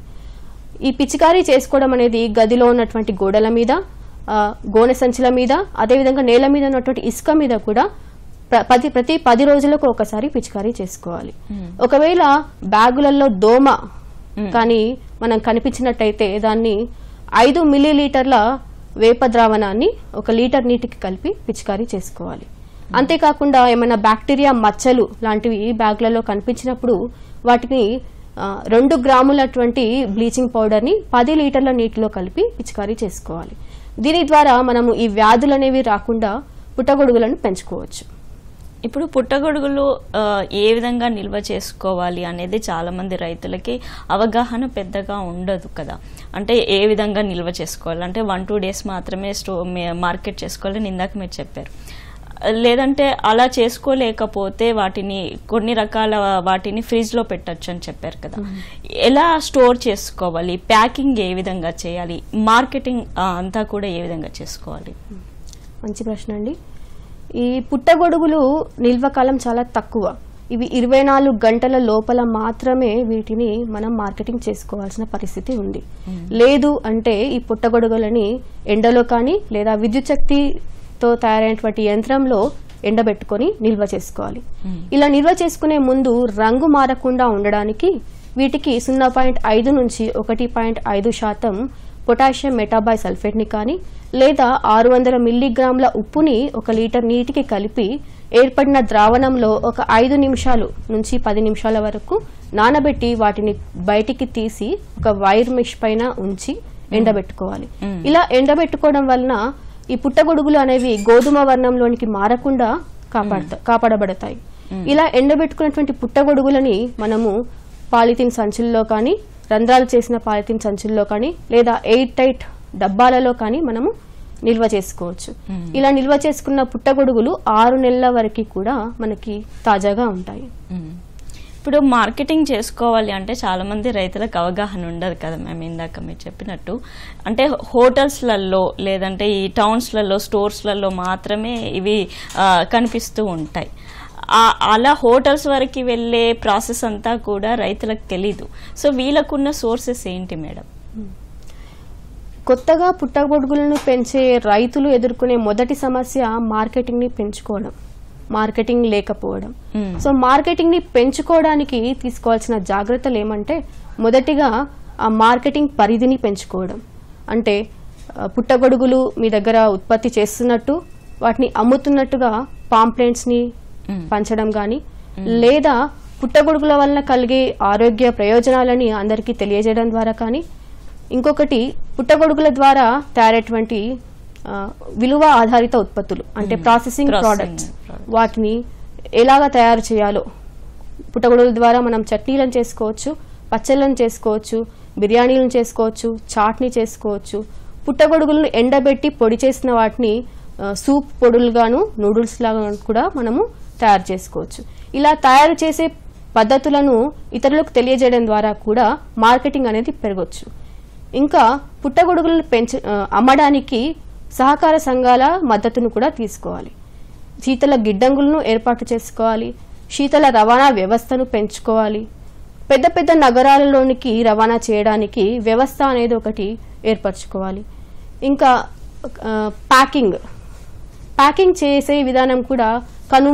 ఈ పిచికారీ చేసుకోవడం అనేది గదిలో ఉన్నటువంటి గోడల మీద గోనె సంచుల మీద అదేవిధంగా నేల మీద ఉన్నటువంటి ఇసుక మీద కూడా ప్రతి ప్రతి పది రోజులకు ఒకసారి పిచికారీ చేసుకోవాలి hmm. ఒకవేళ బ్యాగులలో దోమ hmm. కానీ మనం కనిపించినట్టయితే దాన్ని ఐదు లీటర్ల వేప ద్రావణాన్ని ఒక లీటర్ నీటికి కలిపి పిచికారీ చేసుకోవాలి అంతేకాకుండా ఏమైనా బ్యాక్టీరియా మచ్చలు లాంటివి ఈ బ్యాగ్లలో కనిపించినప్పుడు వాటిని రెండు గ్రాములటువంటి బ్లీచింగ్ పౌడర్ని పది లీటర్ల నీటిలో కలిపి పిచికారీ చేసుకోవాలి దీని ద్వారా మనము ఈ వ్యాధులు రాకుండా పుట్టగొడుగులను పెంచుకోవచ్చు ఇప్పుడు పుట్టగొడుగులు ఏ విధంగా నిల్వ చేసుకోవాలి అనేది చాలామంది రైతులకి అవగాహన పెద్దగా ఉండదు కదా అంటే ఏ విధంగా నిల్వ చేసుకోవాలి అంటే వన్ టూ డేస్ మాత్రమే స్టో మార్కెట్ చేసుకోవాలని ఇందాక మీరు చెప్పారు లేదంటే అలా చేసుకోలేకపోతే వాటిని కొన్ని రకాల వాటిని ఫ్రిడ్జ్లో పెట్టచ్చు అని చెప్పారు కదా ఎలా స్టోర్ చేసుకోవాలి ప్యాకింగ్ ఏ విధంగా చేయాలి మార్కెటింగ్ అంతా కూడా ఏ విధంగా చేసుకోవాలి మంచి ప్రశ్న అండి ఈ పుట్టగొడుగులు నిల్వకాలం చాలా తక్కువ ఇవి ఇరవై నాలుగు గంటల లోపల మాత్రమే వీటిని మనం మార్కెటింగ్ చేసుకోవాల్సిన పరిస్థితి ఉంది లేదు అంటే ఈ పుట్టగొడుగులని ఎండలో కానీ లేదా విద్యుత్ శక్తి తో తయారైనటువంటి యంత్రంలో ఎండబెట్టుకొని నిల్వ చేసుకోవాలి hmm. ఇలా నిల్వ చేసుకునే ముందు రంగు మారకుండా ఉండడానికి వీటికి సున్నా పాయింట్ ఐదు నుంచి ఒకటి పాయింట్ ఐదు శాతం పొటాషియం మెటాబాయ్ సల్ఫేట్ని కానీ లేదా ఆరు వందల మిల్లీగ్రాముల ఉప్పుని ఒక లీటర్ నీటికి కలిపి ఏర్పడిన ద్రావణంలో ఒక ఐదు నిమిషాలు నుంచి పది నిమిషాల వరకు నానబెట్టి వాటిని బయటికి తీసి ఒక వైర్ మిష్ పైన ఉంచి hmm. ఎండబెట్టుకోవాలి hmm. ఇలా ఎండబెట్టుకోవడం వలన ఈ పుట్టగొడుగులు అనేవి గోధుమ వర్ణంలోనికి మారకుండా కాపాడతా కాపాడబడతాయి ఇలా ఎండబెట్టుకున్నటువంటి పుట్టగొడుగులని మనము పాలిథిన్ సంచుల్లో కానీ రంధ్రాలు చేసిన పాలిథిన్ సంచుల్లో కానీ లేదా ఎయిట్ టైట్ డబ్బాలలో కానీ మనము నిల్వ చేసుకోవచ్చు ఇలా నిల్వ చేసుకున్న పుట్టగొడుగులు ఆరు నెలల వరకు కూడా మనకి తాజాగా ఉంటాయి ఇప్పుడు మార్కెటింగ్ చేసుకోవాలి అంటే చాలామంది రైతులకు అవగాహన ఉండదు కదా మేము ఇందాక మీరు చెప్పినట్టు అంటే హోటల్స్లలో లేదంటే ఈ టౌన్స్లలో స్టోర్స్లలో మాత్రమే ఇవి కనిపిస్తూ ఉంటాయి అలా హోటల్స్ వరకు వెళ్ళే ప్రాసెస్ అంతా కూడా రైతులకు తెలీదు సో వీళ్ళకున్న సోర్సెస్ ఏంటి మేడం కొత్తగా పుట్టగొడుగులను పెంచే రైతులు ఎదుర్కొనే మొదటి సమస్య మార్కెటింగ్ని పెంచుకోవడం మార్కెటింగ్ లేకపోవడం సో మార్కెటింగ్ ని పెంచుకోవడానికి తీసుకోవాల్సిన జాగ్రత్తలు ఏమంటే మొదటిగా ఆ మార్కెటింగ్ పరిధిని పెంచుకోవడం అంటే పుట్టగొడుగులు మీ దగ్గర ఉత్పత్తి చేస్తున్నట్టు వాటిని అమ్ముతున్నట్టుగా పాంప్లెంట్స్ ని పంచడం కానీ లేదా పుట్టగొడుగుల వలన కలిగే ఆరోగ్య ప్రయోజనాలని అందరికీ తెలియజేయడం ద్వారా కానీ ఇంకొకటి పుట్టగొడుగుల ద్వారా తయారైనటువంటి విలువ ఆధారిత ఉత్పత్తులు అంటే ప్రాసెసింగ్ hmm. ప్రోడక్ట్స్ వాటిని ఎలాగా తయారు చేయాలో పుట్టగొడుగుల ద్వారా మనం చట్నీలను చేసుకోవచ్చు పచ్చళ్ళను చేసుకోవచ్చు బిర్యానీలను చేసుకోవచ్చు చాట్నీ చేసుకోవచ్చు పుట్టగొడుగులను ఎండబెట్టి పొడి చేసిన వాటిని సూప్ పొడులుగాను నూడిల్స్ లాగా కూడా మనము తయారు చేసుకోవచ్చు ఇలా తయారు చేసే పద్ధతులను ఇతరులకు తెలియజేయడం ద్వారా కూడా మార్కెటింగ్ అనేది పెరగవచ్చు ఇంకా పుట్టగొడుగులను పెంచ అమ్మడానికి సహకార సంఘాల మద్దతును కూడా తీసుకోవాలి శీతల గిడ్డంగులను ఏర్పాటు చేసుకోవాలి శీతల రవాణా వ్యవస్థను పెంచుకోవాలి పెద్ద పెద్ద నగరాలలోనికి రవాణా చేయడానికి వ్యవస్థ అనేది ఒకటి ఏర్పరచుకోవాలి ఇంకా ప్యాకింగ్ ప్యాకింగ్ చేసే విధానం కూడా కను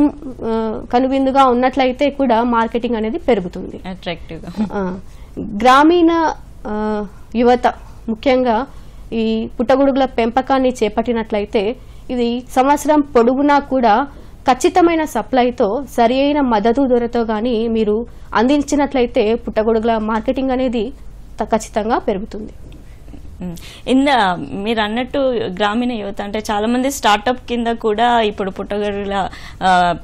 కనువిందుగా ఉన్నట్లయితే కూడా మార్కెటింగ్ అనేది పెరుగుతుంది అట్రాక్టివ్గా గ్రామీణ యువత ముఖ్యంగా ఈ పుట్టగొడుగుల పెంపకాన్ని చేపట్టినట్లయితే ఇది సంవత్సరం పొడుగునా కూడా ఖచ్చితమైన సప్లైతో సరి అయిన మద్దతు ధరతో కానీ మీరు అందించినట్లయితే పుట్టగొడుగుల మార్కెటింగ్ అనేది ఖచ్చితంగా పెరుగుతుంది ఇంద మీరు అన్నట్టు గ్రామీణ యువత అంటే చాలా మంది స్టార్టప్ కింద కూడా ఇప్పుడు పుట్టగడుల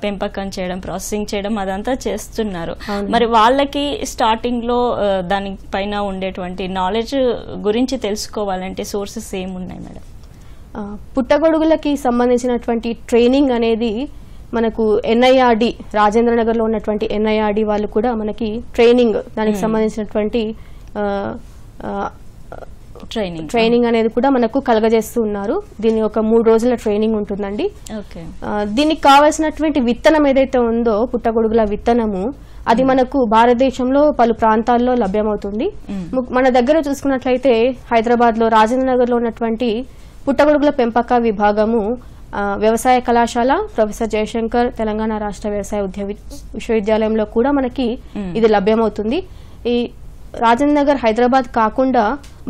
పెంపకం చేయడం ప్రాసెసింగ్ చేయడం అదంతా చేస్తున్నారు మరి వాళ్ళకి స్టార్టింగ్ లో దానిపైన ఉండేటువంటి నాలెడ్జ్ గురించి తెలుసుకోవాలంటే సోర్సెస్ ఏమున్నాయి మేడం పుట్టగొడుగులకి సంబంధించినటువంటి ట్రైనింగ్ అనేది మనకు ఎన్ఐఆర్డి రాజేంద్ర లో ఉన్నటువంటి ఎన్ఐఆర్డి వాళ్ళు కూడా మనకి ట్రైనింగ్ దానికి సంబంధించినటువంటి ట్రైనింగ్ ట్రైనింగ్ అనేది కూడా మనకు కలగజేస్తూ ఉన్నారు దీని ఒక మూడు రోజుల ట్రైనింగ్ ఉంటుందండి దీనికి కావాల్సినటువంటి విత్తనం ఏదైతే ఉందో పుట్టగొడుగుల విత్తనము అది hmm. మనకు భారతదేశంలో పలు ప్రాంతాల్లో లభ్యమవుతుంది hmm. మన దగ్గర చూసుకున్నట్లయితే హైదరాబాద్ లో రాజేంద్ర ఉన్నటువంటి పుట్టగొడుగుల పెంపక విభాగము వ్యవసాయ కళాశాల ప్రొఫెసర్ జయశంకర్ తెలంగాణ రాష్ట్ర వ్యవసాయ ఉద్యోగ విశ్వవిద్యాలయంలో కూడా మనకి hmm. ఇది లభ్యమవుతుంది ఈ రాజేంద్ర నగర్ హైదరాబాద్ కాకుండా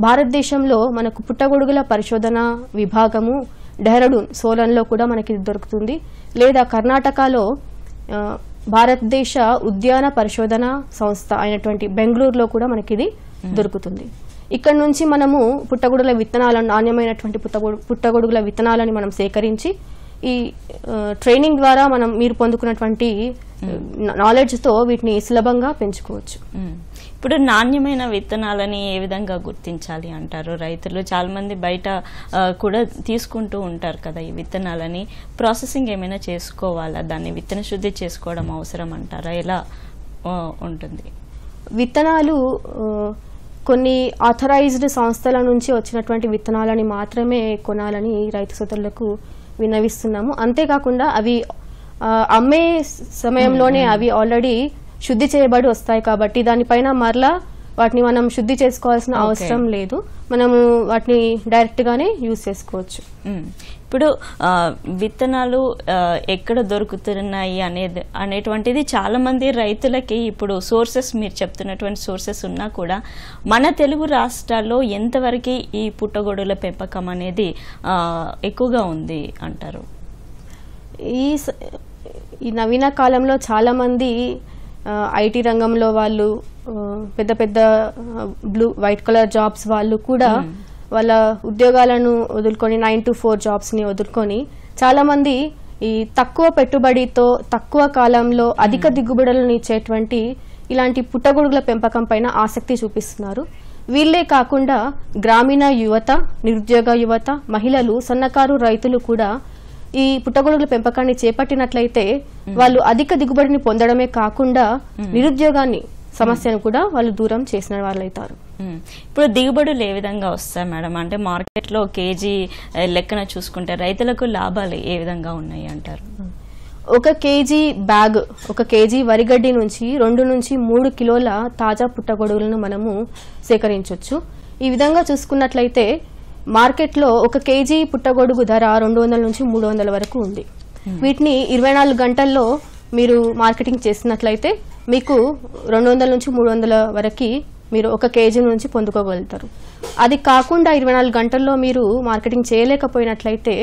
భారతదేశంలో మనకు పుట్టగొడుగుల పరిశోధన విభాగము డెహ్రడూన్ సోలన్లో కూడా మనకి దొరుకుతుంది లేదా కర్ణాటకలో భారతదేశ ఉద్యాన పరిశోధన సంస్థ అయినటువంటి బెంగళూరులో కూడా మనకి ఇది దొరుకుతుంది ఇక్కడ నుంచి మనము పుట్టగొడుగుల విత్తనాలను నాణ్యమైనటువంటి పుట్టగొడుగుల విత్తనాలని మనం సేకరించి ఈ ట్రైనింగ్ ద్వారా మనం మీరు పొందుకున్నటువంటి నాలెడ్జ్తో వీటిని సులభంగా పెంచుకోవచ్చు ఇప్పుడు నాణ్యమైన విత్తనాలని ఏ విధంగా గుర్తించాలి అంటారు రైతులు చాలామంది బయట కూడా తీసుకుంటూ ఉంటారు కదా ఈ విత్తనాలని ప్రాసెసింగ్ ఏమైనా చేసుకోవాలా దాన్ని విత్తన శుద్ధి చేసుకోవడం అవసరం అంటారా ఎలా ఉంటుంది విత్తనాలు కొన్ని ఆథరైజ్డ్ సంస్థల నుంచి వచ్చినటువంటి విత్తనాలని మాత్రమే కొనాలని రైతు సోదరులకు విన్నవిస్తున్నాము అంతేకాకుండా అవి అమ్మే సమయంలోనే అవి ఆల్రెడీ శుద్ధి చేయబడి వస్తాయి కాబట్టి దానిపైన మరలా వాటిని మనం శుద్ధి చేసుకోవాల్సిన అవసరం లేదు మనము వాటిని డైరెక్ట్ గానే యూజ్ చేసుకోవచ్చు ఇప్పుడు విత్తనాలు ఎక్కడ దొరుకుతున్నాయి అనేది అనేటువంటిది చాలా మంది రైతులకి ఇప్పుడు సోర్సెస్ మీరు చెప్తున్నటువంటి సోర్సెస్ ఉన్నా కూడా మన తెలుగు రాష్ట్రాల్లో ఎంతవరకు ఈ పుట్టగొడుగుల పెంపకం అనేది ఎక్కువగా ఉంది అంటారు ఈ ఈ నవీన కాలంలో చాలా మంది ఐటీ రంగంలో వాళ్ళు పెద్ద పెద్ద బ్లూ వైట్ కలర్ జాబ్స్ వాళ్ళు కూడా hmm. వాళ్ళ ఉద్యోగాలను వదులుకొని నైన్ టు ఫోర్ జాబ్స్ని వదులుకొని చాలామంది ఈ తక్కువ పెట్టుబడితో తక్కువ కాలంలో hmm. అధిక దిగుబడులను ఇచ్చేటువంటి ఇలాంటి పుట్టగొడుగుల పెంపకం పైన ఆసక్తి చూపిస్తున్నారు వీళ్లే కాకుండా గ్రామీణ యువత నిరుద్యోగ యువత మహిళలు సన్నకారు రైతులు కూడా ఈ పుట్టగొడుగుల పెంపకాన్ని చేపట్టినట్లయితే వాళ్ళు అధిక దిగుబడిని పొందడమే కాకుండా నిరుద్యోగాన్ని సమస్యను కూడా వాళ్ళు దూరం చేసిన వాళ్ళు అవుతారు ఇప్పుడు దిగుబడులు ఏ విధంగా వస్తాయి మేడం అంటే మార్కెట్లో కేజీ లెక్కన చూసుకుంటే రైతులకు లాభాలు ఏ విధంగా ఉన్నాయి అంటారు ఒక కేజీ బ్యాగ్ ఒక కేజీ వరిగడ్డి నుంచి రెండు నుంచి మూడు కిలోల తాజా పుట్టగొడుగులను మనము సేకరించవచ్చు ఈ విధంగా చూసుకున్నట్లయితే మార్కెట్లో ఒక కేజీ పుట్టగొడుగు ధర రెండు వందల నుంచి మూడు వందల వరకు ఉంది hmm. వీటిని ఇరవై నాలుగు గంటల్లో మీరు మార్కెటింగ్ చేసినట్లయితే మీకు రెండు వందల నుంచి మూడు వందల వరకు మీరు ఒక కేజీ నుంచి పొందుకోగలుగుతారు అది కాకుండా ఇరవై నాలుగు గంటల్లో మీరు మార్కెటింగ్ చేయలేకపోయినట్లయితే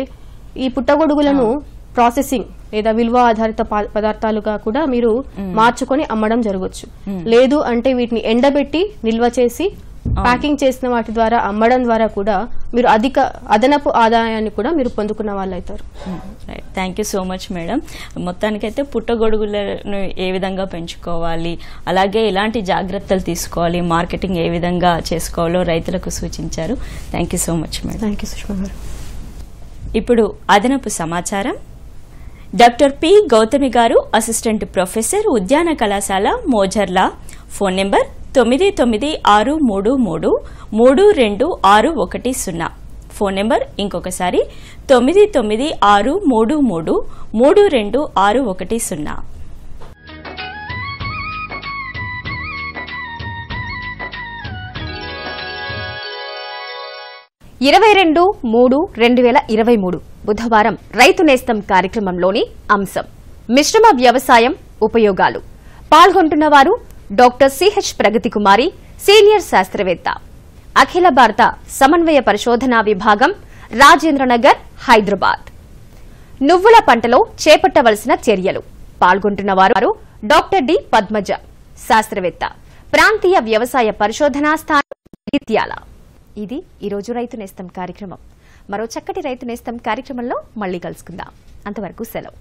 ఈ పుట్టగొడుగులను hmm. ప్రాసెసింగ్ లేదా విలువ ఆధారిత పదార్థాలుగా కూడా మీరు hmm. మార్చుకొని అమ్మడం జరగచ్చు లేదు అంటే వీటిని ఎండబెట్టి నిల్వ చేసి ప్యాకింగ్ చేసిన వాటి ద్వారా అమ్మడం ద్వారా కూడా మీరు అధిక అదనపు ఆదాయాన్ని కూడా మీరు పొందుకున్న వాళ్ళు అవుతారు right thank you so much madam మొత్తానికైతే పుట్టగొడుగులను ఏ విధంగా పెంచుకోవాలి అలాగే ఎలాంటి జాగ్రత్తలు తీసుకోవాలి మార్కెటింగ్ ఏ విధంగా చేసుకోవాలో రైతులకు సూచించారు thank so much madam thank you Sushma ఇప్పుడు అదనపు సమాచారం డాక్టర్ పి గౌతమి గారు అసిస్టెంట్ ప్రొఫెసర్ ఉద్యాన కళాశాల మోజర్లా ఫోన్ నెంబర్ తొమ్మిది తొమ్మిది ఆరు మూడు మూడు మూడు రెండు ఆరు ఒకటి సున్నా ఫోన్ నెంబర్ ఇంకొకసారి తొమ్మిది తొమ్మిది ఆరు మూడు మూడు మూడు రెండు ఆరు ఒకటి సున్నా ఇరవై రెండు మూడు రెండు వేల ఇరవై మూడు బుధవారం రైతు నేస్తం కార్యక్రమంలోని అంశం మిశ్రమ వ్యవసాయం ఉపయోగాలు పాల్గొంటున్నవారు doctor CH Pragathi Kumari senior శాస్త్రవేత్త అఖిల భారత సమన్వయ పరిశోధనా విభాగం రాజేంద్రనగర్ హైదరాబాద్ నువ్వుల పంటలో చేపట్టవలసిన చర్యలు పాల్గొంటున్న వారు డాక్టర్ డి పద్మజ శాస్త్రవేత్త ప్రాంతీయ వ్యవసాయ పరిశోధనా స్థానం ఇది ఈరోజు రైతు నేస్తం కార్యక్రమం మరో చక్కటి రైతు నేస్తం కార్యక్రమంలో మళ్లీ కలుసుకుందాం అంతవరకు సెలవు